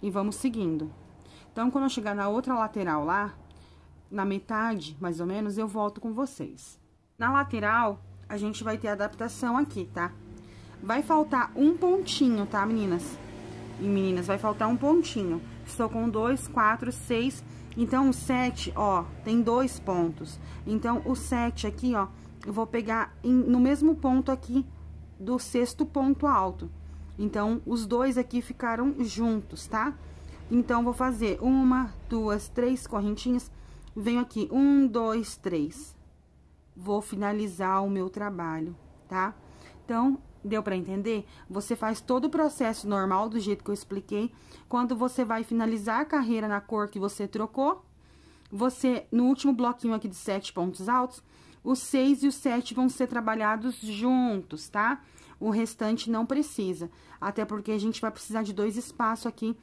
E vamos seguindo. Então, quando eu chegar na outra lateral lá, na metade, mais ou menos, eu volto com vocês. Na lateral, a gente vai ter adaptação aqui, tá? Vai faltar um pontinho, tá, meninas? E meninas, vai faltar um pontinho. Estou com dois, quatro, seis... Então, o sete, ó, tem dois pontos. Então, o sete aqui, ó, eu vou pegar em, no mesmo ponto aqui do sexto ponto alto. Então, os dois aqui ficaram juntos, tá? Tá? Então, vou fazer uma, duas, três correntinhas. Venho aqui, um, dois, três. Vou finalizar o meu trabalho, tá? Então, deu pra entender? Você faz todo o processo normal, do jeito que eu expliquei. Quando você vai finalizar a carreira na cor que você trocou, você, no último bloquinho aqui de sete pontos altos, os seis e os sete vão ser trabalhados juntos, tá? O restante não precisa, até porque a gente vai precisar de dois espaços aqui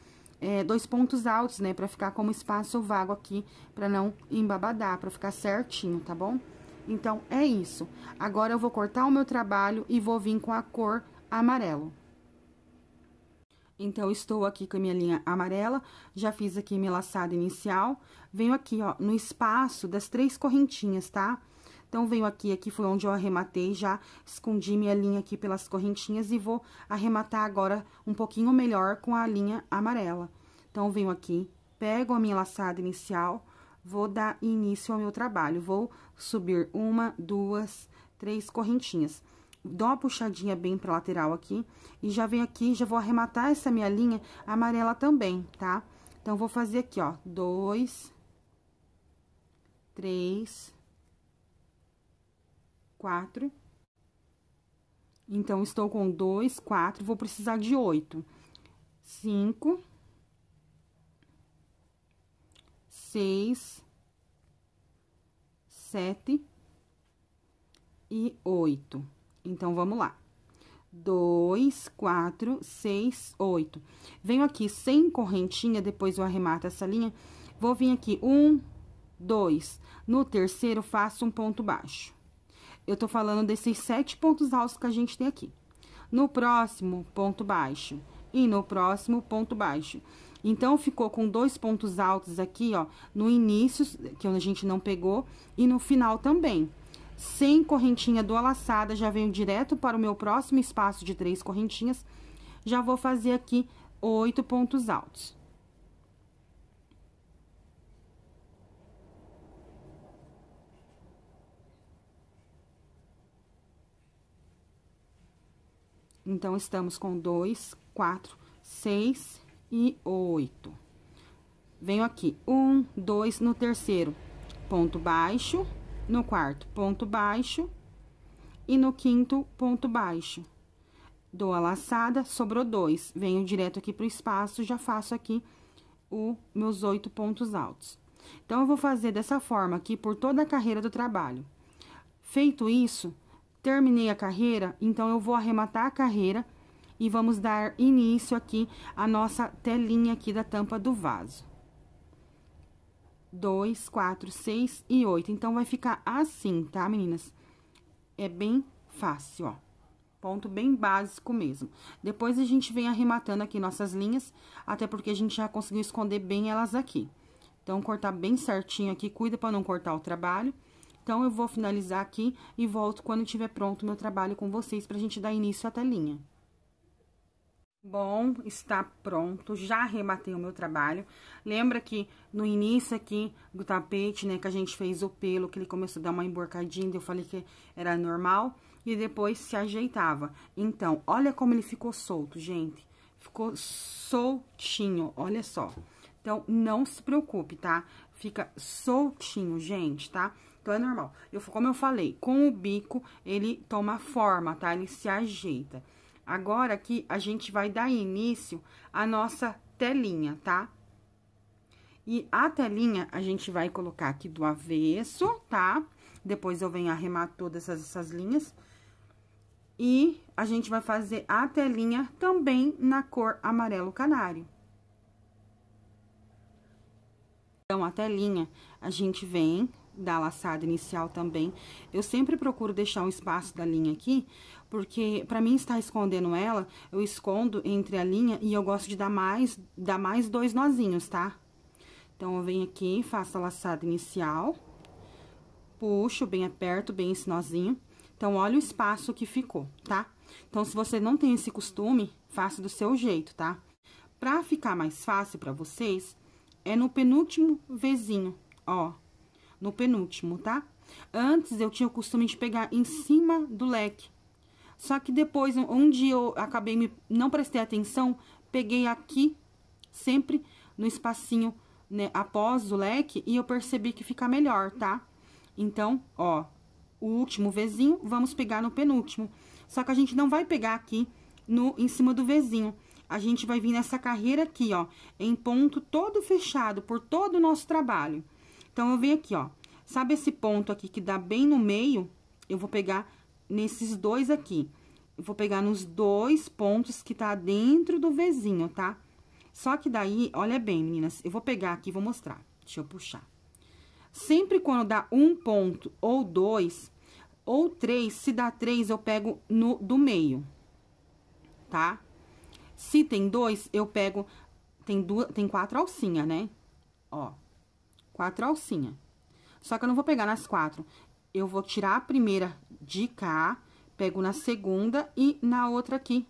é, dois pontos altos, né? Pra ficar como espaço vago aqui, pra não embabadar, pra ficar certinho, tá bom? Então, é isso. Agora, eu vou cortar o meu trabalho e vou vir com a cor amarelo. Então, estou aqui com a minha linha amarela, já fiz aqui minha laçada inicial. Venho aqui, ó, no espaço das três correntinhas, tá? Tá? Então, venho aqui, aqui foi onde eu arrematei, já escondi minha linha aqui pelas correntinhas e vou arrematar agora um pouquinho melhor com a linha amarela. Então, venho aqui, pego a minha laçada inicial, vou dar início ao meu trabalho. Vou subir uma, duas, três correntinhas. Dou uma puxadinha bem pra lateral aqui e já venho aqui, já vou arrematar essa minha linha amarela também, tá? Então, vou fazer aqui, ó, dois, três, quatro. Então, estou com dois, quatro, vou precisar de oito. Cinco. Seis. Sete. E oito. Então, vamos lá. Dois, quatro, seis, oito. Venho aqui sem correntinha, depois eu arremato essa linha. Vou vir aqui, um, dois. No terceiro, faço um ponto baixo eu tô falando desses sete pontos altos que a gente tem aqui. No próximo, ponto baixo. E no próximo, ponto baixo. Então, ficou com dois pontos altos aqui, ó, no início, que é a gente não pegou, e no final também. Sem correntinha do laçada, já venho direto para o meu próximo espaço de três correntinhas. Já vou fazer aqui oito pontos altos. Então, estamos com dois, quatro, seis e oito. Venho aqui, um, dois, no terceiro, ponto baixo, no quarto, ponto baixo, e no quinto, ponto baixo. Dou a laçada, sobrou dois. Venho direto aqui pro espaço, já faço aqui o meus oito pontos altos. Então, eu vou fazer dessa forma aqui por toda a carreira do trabalho. Feito isso, terminei a carreira, então eu vou arrematar a carreira e vamos dar início aqui à nossa telinha aqui da tampa do vaso. 2, 4, 6 e 8. Então, vai ficar assim, tá, meninas? É bem fácil, ó. Ponto bem básico mesmo. Depois, a gente vem arrematando aqui nossas linhas, até porque a gente já conseguiu esconder bem elas aqui. Então, cortar bem certinho aqui, cuida pra não cortar o trabalho. Então, eu vou finalizar aqui e volto quando tiver pronto o meu trabalho com vocês pra gente dar início à telinha. Bom, está pronto, já arrematei o meu trabalho. Lembra que no início aqui do tapete, né, que a gente fez o pelo, que ele começou a dar uma emborcadinha, eu falei que era normal, e depois se ajeitava. Então, olha como ele ficou solto, gente. Ficou soltinho, olha só. Então, não se preocupe, tá? Fica soltinho, gente, tá? Então, é normal. Eu, como eu falei, com o bico, ele toma forma, tá? Ele se ajeita. Agora, aqui, a gente vai dar início à nossa telinha, tá? E a telinha, a gente vai colocar aqui do avesso, tá? Depois eu venho arrematar todas essas, essas linhas. E a gente vai fazer a telinha também na cor amarelo canário. Então, a telinha, a gente vem, da laçada inicial também. Eu sempre procuro deixar um espaço da linha aqui, porque para mim estar escondendo ela, eu escondo entre a linha e eu gosto de dar mais, dar mais dois nozinhos, tá? Então, eu venho aqui, faço a laçada inicial, puxo bem aperto, bem esse nozinho. Então, olha o espaço que ficou, tá? Então, se você não tem esse costume, faça do seu jeito, tá? Pra ficar mais fácil pra vocês, é no penúltimo vezinho, ó, no penúltimo, tá? Antes, eu tinha o costume de pegar em cima do leque. Só que depois, um dia eu acabei, me, não prestei atenção, peguei aqui, sempre no espacinho, né, após o leque, e eu percebi que fica melhor, tá? Então, ó, o último vizinho vamos pegar no penúltimo. Só que a gente não vai pegar aqui no em cima do vizinho A gente vai vir nessa carreira aqui, ó, em ponto todo fechado por todo o nosso trabalho. Então, eu venho aqui, ó. Sabe esse ponto aqui que dá bem no meio? Eu vou pegar nesses dois aqui. Eu vou pegar nos dois pontos que tá dentro do Vzinho, tá? Só que daí, olha bem, meninas, eu vou pegar aqui e vou mostrar. Deixa eu puxar. Sempre quando dá um ponto ou dois, ou três, se dá três, eu pego no do meio, tá? Se tem dois, eu pego... Tem, duas, tem quatro alcinhas, né? Ó, quatro alcinha. Só que eu não vou pegar nas quatro. Eu vou tirar a primeira de cá, pego na segunda e na outra aqui.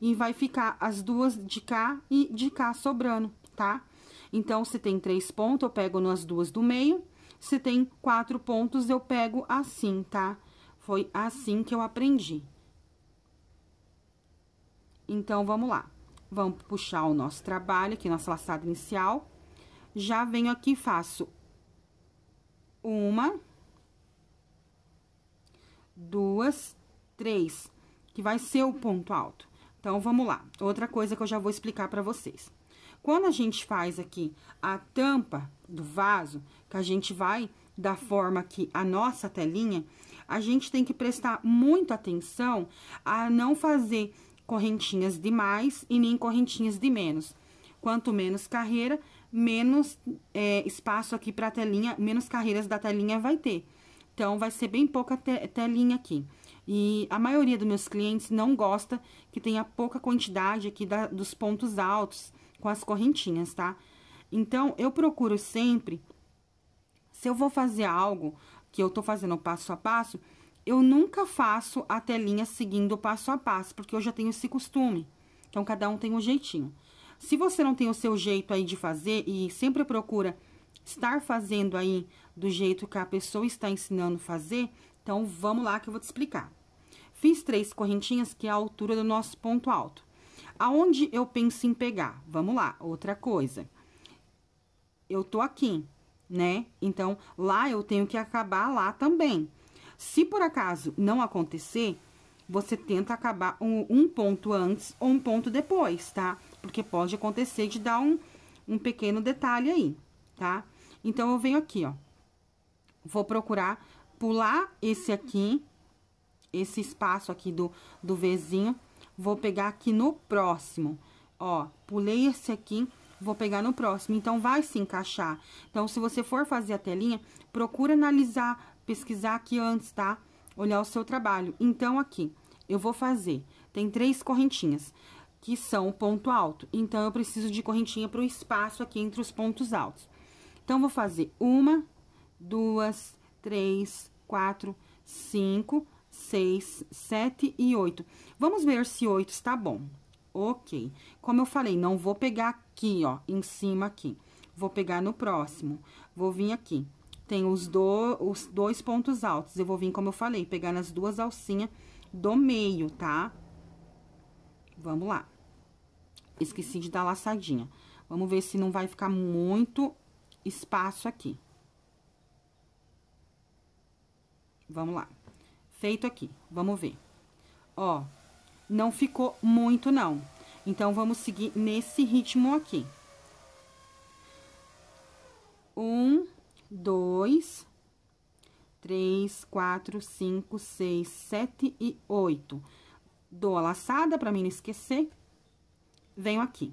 E vai ficar as duas de cá e de cá sobrando, tá? Então, se tem três pontos, eu pego nas duas do meio. Se tem quatro pontos, eu pego assim, tá? Foi assim que eu aprendi. Então, vamos lá. Vamos puxar o nosso trabalho aqui, é nossa laçada inicial já venho aqui e faço uma, duas, três, que vai ser o ponto alto. Então, vamos lá. Outra coisa que eu já vou explicar para vocês. Quando a gente faz aqui a tampa do vaso, que a gente vai da forma que a nossa telinha, a gente tem que prestar muita atenção a não fazer correntinhas de mais e nem correntinhas de menos. Quanto menos carreira, menos é, espaço aqui pra telinha, menos carreiras da telinha vai ter. Então, vai ser bem pouca te telinha aqui. E a maioria dos meus clientes não gosta que tenha pouca quantidade aqui da, dos pontos altos com as correntinhas, tá? Então, eu procuro sempre, se eu vou fazer algo que eu tô fazendo passo a passo, eu nunca faço a telinha seguindo passo a passo, porque eu já tenho esse costume. Então, cada um tem um jeitinho. Se você não tem o seu jeito aí de fazer e sempre procura estar fazendo aí do jeito que a pessoa está ensinando fazer, então vamos lá que eu vou te explicar. Fiz três correntinhas, que é a altura do nosso ponto alto. Aonde eu penso em pegar? Vamos lá, outra coisa. Eu tô aqui, né? Então, lá eu tenho que acabar lá também. Se por acaso não acontecer, você tenta acabar um, um ponto antes ou um ponto depois, tá? porque pode acontecer de dar um, um pequeno detalhe aí, tá? Então, eu venho aqui, ó. Vou procurar pular esse aqui, esse espaço aqui do, do Vzinho. Vou pegar aqui no próximo, ó. Pulei esse aqui, vou pegar no próximo. Então, vai se encaixar. Então, se você for fazer a telinha, procura analisar, pesquisar aqui antes, tá? Olhar o seu trabalho. Então, aqui, eu vou fazer. Tem três correntinhas que são o ponto alto. Então, eu preciso de correntinha para o espaço aqui entre os pontos altos. Então, vou fazer uma, duas, três, quatro, cinco, seis, sete e oito. Vamos ver se oito está bom. Ok. Como eu falei, não vou pegar aqui, ó, em cima aqui. Vou pegar no próximo. Vou vir aqui. Tem os, do, os dois pontos altos. Eu vou vir, como eu falei, pegar nas duas alcinhas do meio, tá? Vamos lá. Esqueci de dar laçadinha. Vamos ver se não vai ficar muito espaço aqui. Vamos lá. Feito aqui, vamos ver. Ó, não ficou muito não. Então, vamos seguir nesse ritmo aqui. Um, dois, três, quatro, cinco, seis, sete e oito. Dou a laçada para mim não esquecer venho aqui.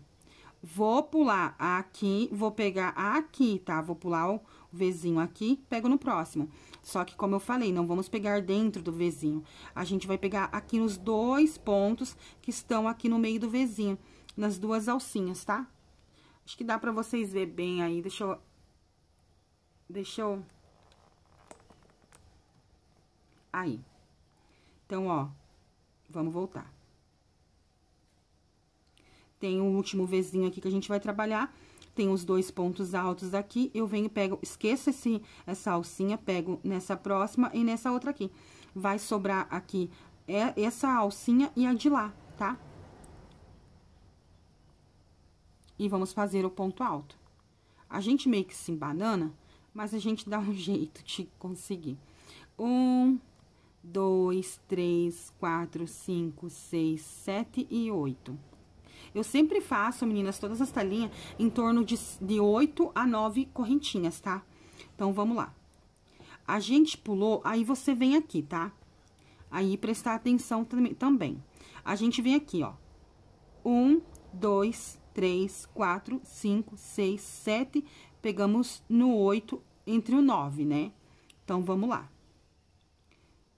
Vou pular aqui, vou pegar aqui, tá? Vou pular o vizinho aqui, pego no próximo. Só que, como eu falei, não vamos pegar dentro do vizinho. A gente vai pegar aqui nos dois pontos que estão aqui no meio do vizinho, nas duas alcinhas, tá? Acho que dá pra vocês ver bem aí, deixa eu... Deixa eu... Aí. Então, ó, vamos voltar. Tem o último Vzinho aqui que a gente vai trabalhar, tem os dois pontos altos aqui, eu venho, pego, esqueço esse, essa alcinha, pego nessa próxima e nessa outra aqui. Vai sobrar aqui é essa alcinha e a de lá, tá? E vamos fazer o ponto alto. A gente meio que se embanana, mas a gente dá um jeito de conseguir. Um, dois, três, quatro, cinco, seis, sete e oito. Eu sempre faço, meninas, todas as talinhas em torno de, de 8 a 9 correntinhas, tá? Então, vamos lá. A gente pulou, aí você vem aqui, tá? Aí, prestar atenção também. A gente vem aqui, ó. Um, dois, três, quatro, cinco, seis, sete. Pegamos no oito, entre o nove, né? Então, vamos lá.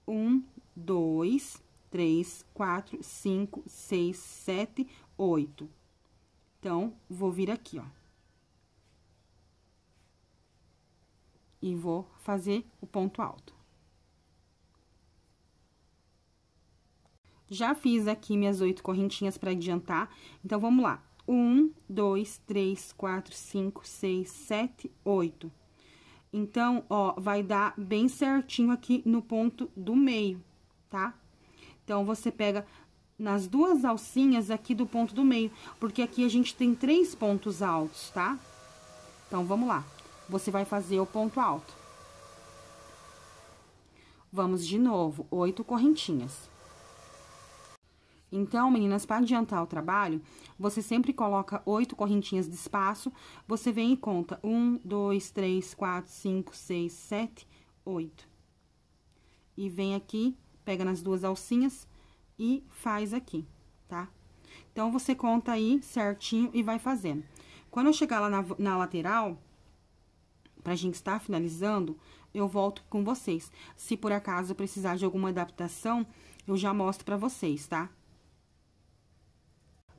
Um, dois, três, quatro, cinco, seis, sete, 8. Então, vou vir aqui, ó. E vou fazer o ponto alto. Já fiz aqui minhas oito correntinhas para adiantar, então, vamos lá. Um, dois, três, quatro, cinco, seis, sete, oito. Então, ó, vai dar bem certinho aqui no ponto do meio, tá? Então, você pega nas duas alcinhas aqui do ponto do meio, porque aqui a gente tem três pontos altos, tá? Então, vamos lá. Você vai fazer o ponto alto. Vamos de novo, oito correntinhas. Então, meninas, para adiantar o trabalho, você sempre coloca oito correntinhas de espaço, você vem e conta um, dois, três, quatro, cinco, seis, sete, oito. E vem aqui, pega nas duas alcinhas, e faz aqui, tá? Então, você conta aí certinho e vai fazendo. Quando eu chegar lá na, na lateral, pra gente estar tá finalizando, eu volto com vocês. Se por acaso eu precisar de alguma adaptação, eu já mostro pra vocês, tá?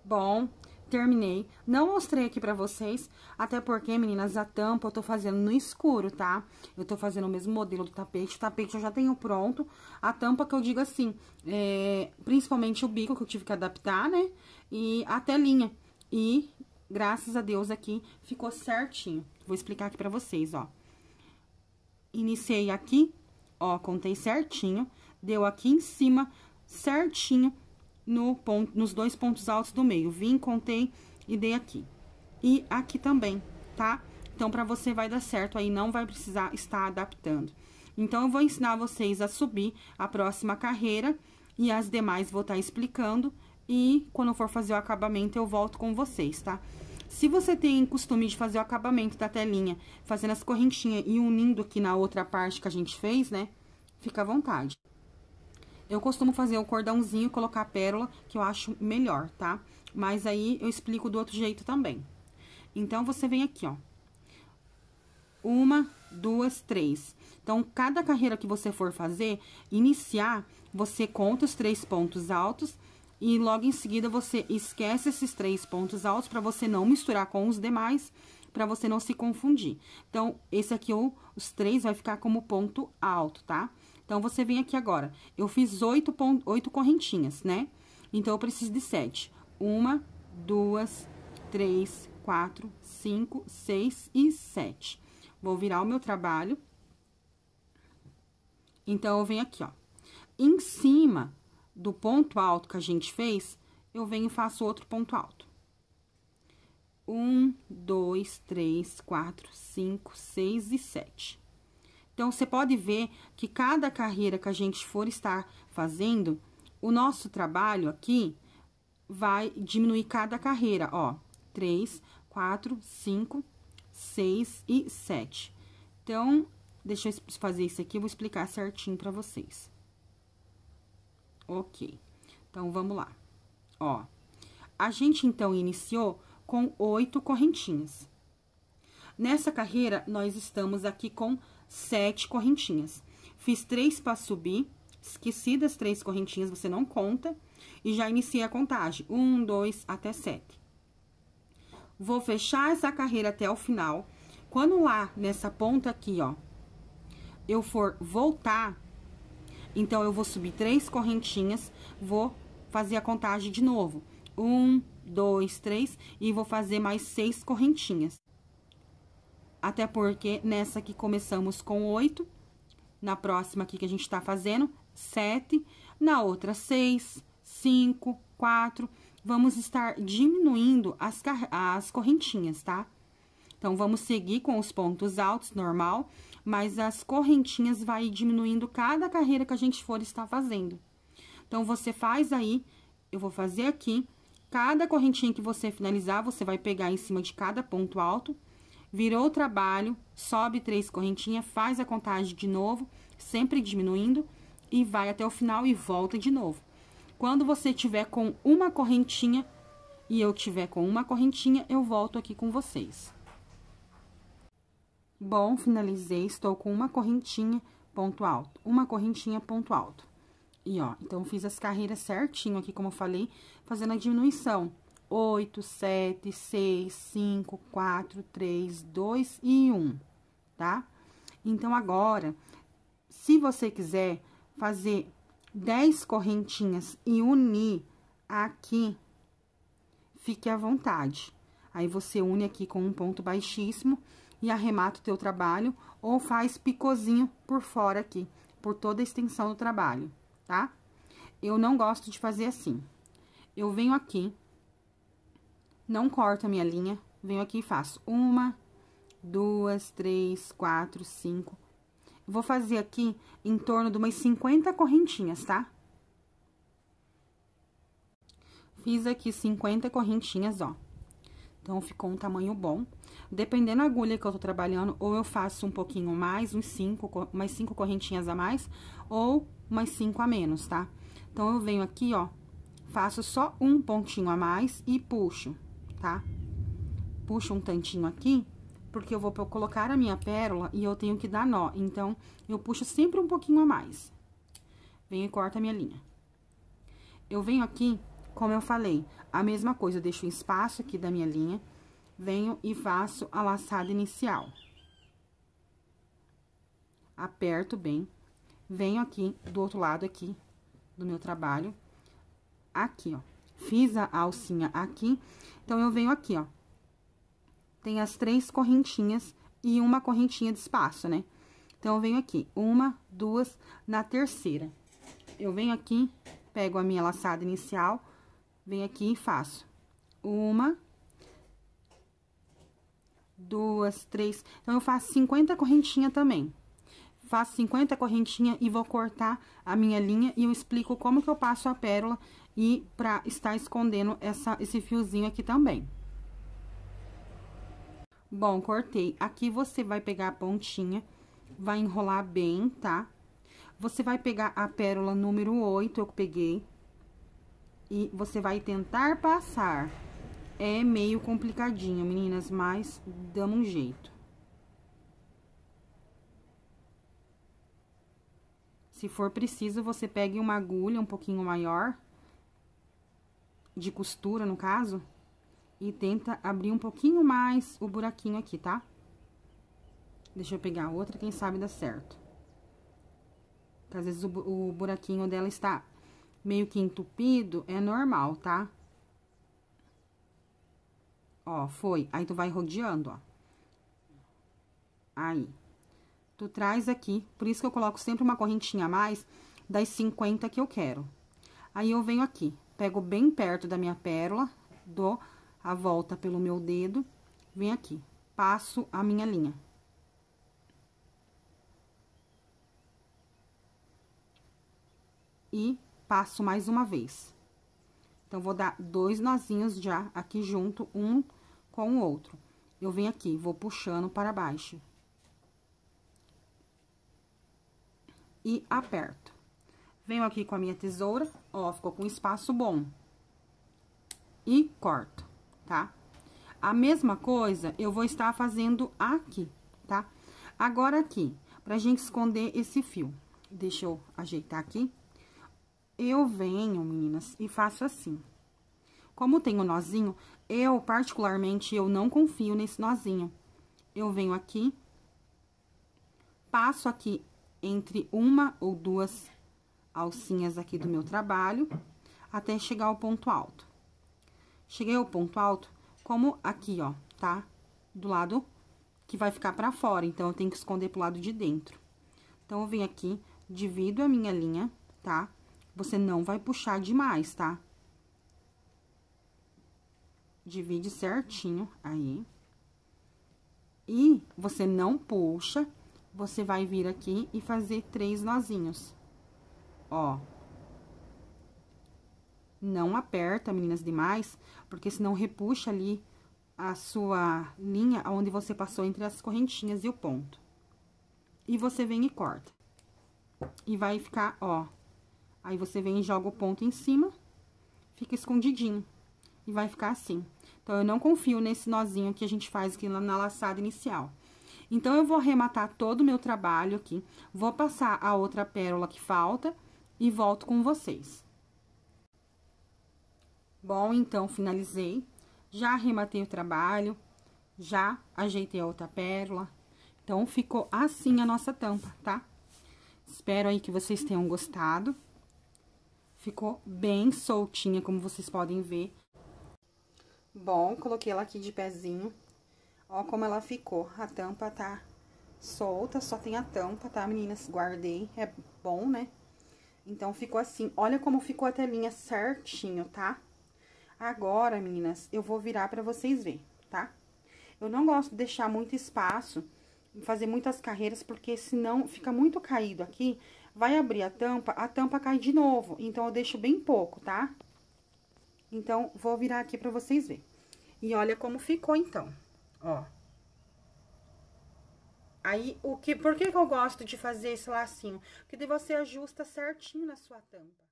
Bom, terminei. Não mostrei aqui pra vocês, até porque, meninas, a tampa eu tô fazendo no escuro, tá? Eu tô fazendo o mesmo modelo do tapete, o tapete eu já tenho pronto. A tampa que eu digo assim, é, principalmente o bico que eu tive que adaptar, né? E a telinha. E, graças a Deus, aqui ficou certinho. Vou explicar aqui pra vocês, ó. Iniciei aqui, ó, contei certinho, deu aqui em cima, certinho, no ponto, nos dois pontos altos do meio. Vim, contei e dei aqui. E aqui também, tá? Então, pra você vai dar certo aí, não vai precisar estar adaptando. Então, eu vou ensinar vocês a subir a próxima carreira e as demais vou estar tá explicando. E quando for fazer o acabamento, eu volto com vocês, tá? Se você tem costume de fazer o acabamento da telinha, fazendo as correntinhas e unindo aqui na outra parte que a gente fez, né? Fica à vontade. Eu costumo fazer o cordãozinho, colocar a pérola, que eu acho melhor, tá? Mas aí, eu explico do outro jeito também. Então, você vem aqui, ó. Uma, duas, três. Então, cada carreira que você for fazer, iniciar, você conta os três pontos altos e logo em seguida você esquece esses três pontos altos para você não misturar com os demais, para você não se confundir. Então, esse aqui, ou os três, vai ficar como ponto alto, tá? Tá? Então, você vem aqui agora. Eu fiz oito, oito correntinhas, né? Então, eu preciso de sete. Uma, duas, três, quatro, cinco, seis e sete. Vou virar o meu trabalho. Então, eu venho aqui, ó. Em cima do ponto alto que a gente fez, eu venho e faço outro ponto alto. Um, dois, três, quatro, cinco, seis e sete. Então, você pode ver que cada carreira que a gente for estar fazendo, o nosso trabalho aqui vai diminuir cada carreira, ó. 3, 4, 5, 6 e 7. Então, deixa eu fazer isso aqui, vou explicar certinho pra vocês. Ok. Então, vamos lá. Ó, a gente, então, iniciou com oito correntinhas. Nessa carreira, nós estamos aqui com sete correntinhas. Fiz três para subir, esqueci das três correntinhas, você não conta, e já inicia a contagem. Um, dois, até sete. Vou fechar essa carreira até o final. Quando lá, nessa ponta aqui, ó, eu for voltar, então, eu vou subir três correntinhas, vou fazer a contagem de novo. Um, dois, três, e vou fazer mais seis correntinhas. Até porque nessa aqui começamos com oito, na próxima aqui que a gente tá fazendo, sete, na outra seis, cinco, quatro. Vamos estar diminuindo as, as correntinhas, tá? Então, vamos seguir com os pontos altos, normal, mas as correntinhas vai diminuindo cada carreira que a gente for estar fazendo. Então, você faz aí, eu vou fazer aqui, cada correntinha que você finalizar, você vai pegar em cima de cada ponto alto virou o trabalho, sobe três correntinhas, faz a contagem de novo, sempre diminuindo, e vai até o final e volta de novo. Quando você tiver com uma correntinha e eu tiver com uma correntinha, eu volto aqui com vocês. Bom, finalizei, estou com uma correntinha, ponto alto, uma correntinha, ponto alto. E, ó, então, fiz as carreiras certinho aqui, como eu falei, fazendo a diminuição. 8, 7, 6, 5, 4, 3, 2 e 1, tá? Então, agora, se você quiser fazer 10 correntinhas e unir aqui, fique à vontade. Aí, você une aqui com um ponto baixíssimo e arremata o teu trabalho ou faz picozinho por fora aqui, por toda a extensão do trabalho, tá? Eu não gosto de fazer assim. Eu venho aqui não corto a minha linha, venho aqui e faço uma, duas, três, quatro, cinco. Vou fazer aqui em torno de umas 50 correntinhas, tá? Fiz aqui 50 correntinhas, ó. Então, ficou um tamanho bom. Dependendo da agulha que eu tô trabalhando, ou eu faço um pouquinho mais, uns cinco, umas cinco correntinhas a mais, ou umas cinco a menos, tá? Então, eu venho aqui, ó, faço só um pontinho a mais e puxo tá? Puxa um tantinho aqui, porque eu vou colocar a minha pérola e eu tenho que dar nó. Então, eu puxo sempre um pouquinho a mais. Venho e corto a minha linha. Eu venho aqui, como eu falei, a mesma coisa. Eu deixo um espaço aqui da minha linha. Venho e faço a laçada inicial. Aperto bem. Venho aqui, do outro lado aqui, do meu trabalho. Aqui, ó. Fiz a alcinha aqui então, eu venho aqui, ó. Tem as três correntinhas e uma correntinha de espaço, né? Então, eu venho aqui, uma, duas, na terceira. Eu venho aqui, pego a minha laçada inicial, venho aqui e faço uma, duas, três. Então, eu faço 50 correntinhas também. Faço 50 correntinhas e vou cortar a minha linha e eu explico como que eu passo a pérola e pra estar escondendo essa, esse fiozinho aqui também. Bom, cortei. Aqui você vai pegar a pontinha, vai enrolar bem, tá? Você vai pegar a pérola número 8, eu peguei, e você vai tentar passar. É meio complicadinho, meninas, mas damos um jeito. Se for preciso, você pegue uma agulha um pouquinho maior de costura, no caso, e tenta abrir um pouquinho mais o buraquinho aqui, tá? Deixa eu pegar outra, quem sabe dá certo. Porque às vezes o, o buraquinho dela está meio que entupido, é normal, tá? Ó, foi. Aí, tu vai rodeando, ó. Aí. Tu traz aqui, por isso que eu coloco sempre uma correntinha a mais das 50 que eu quero. Aí, eu venho aqui, pego bem perto da minha pérola, dou a volta pelo meu dedo, vem aqui, passo a minha linha. E passo mais uma vez. Então, vou dar dois nozinhos já aqui junto, um com o outro. Eu venho aqui, vou puxando para baixo. E aperto. Venho aqui com a minha tesoura, ó, ficou com espaço bom. E corto, tá? A mesma coisa eu vou estar fazendo aqui, tá? Agora aqui, pra gente esconder esse fio. Deixa eu ajeitar aqui. Eu venho, meninas, e faço assim. Como tem o um nozinho, eu, particularmente, eu não confio nesse nozinho. Eu venho aqui, passo aqui entre uma ou duas alcinhas aqui do meu trabalho, até chegar ao ponto alto. Cheguei ao ponto alto, como aqui, ó, tá? Do lado que vai ficar pra fora, então, eu tenho que esconder pro lado de dentro. Então, eu venho aqui, divido a minha linha, tá? Você não vai puxar demais, tá? Divide certinho aí. E você não puxa, você vai vir aqui e fazer três nozinhos ó. Não aperta, meninas, demais, porque senão repuxa ali a sua linha onde você passou entre as correntinhas e o ponto. E você vem e corta. E vai ficar, ó. Aí você vem e joga o ponto em cima, fica escondidinho. E vai ficar assim. Então, eu não confio nesse nozinho que a gente faz aqui na laçada inicial. Então, eu vou arrematar todo o meu trabalho aqui, vou passar a outra pérola que falta e volto com vocês. Bom, então, finalizei. Já arrematei o trabalho, já ajeitei a outra pérola. Então, ficou assim a nossa tampa, tá? Espero aí que vocês tenham gostado. Ficou bem soltinha, como vocês podem ver. Bom, coloquei ela aqui de pezinho. Ó como ela ficou. A tampa tá solta, só tem a tampa, tá, meninas? Guardei. É bom, né? Então, ficou assim. Olha como ficou a telinha certinho, tá? Agora, meninas, eu vou virar pra vocês verem, tá? Eu não gosto de deixar muito espaço, fazer muitas carreiras, porque senão fica muito caído aqui. Vai abrir a tampa, a tampa cai de novo. Então, eu deixo bem pouco, tá? Então, vou virar aqui pra vocês verem. E olha como ficou, então. Ó. Aí, o que, por que, que eu gosto de fazer esse lacinho? Porque daí você ajusta certinho na sua tampa.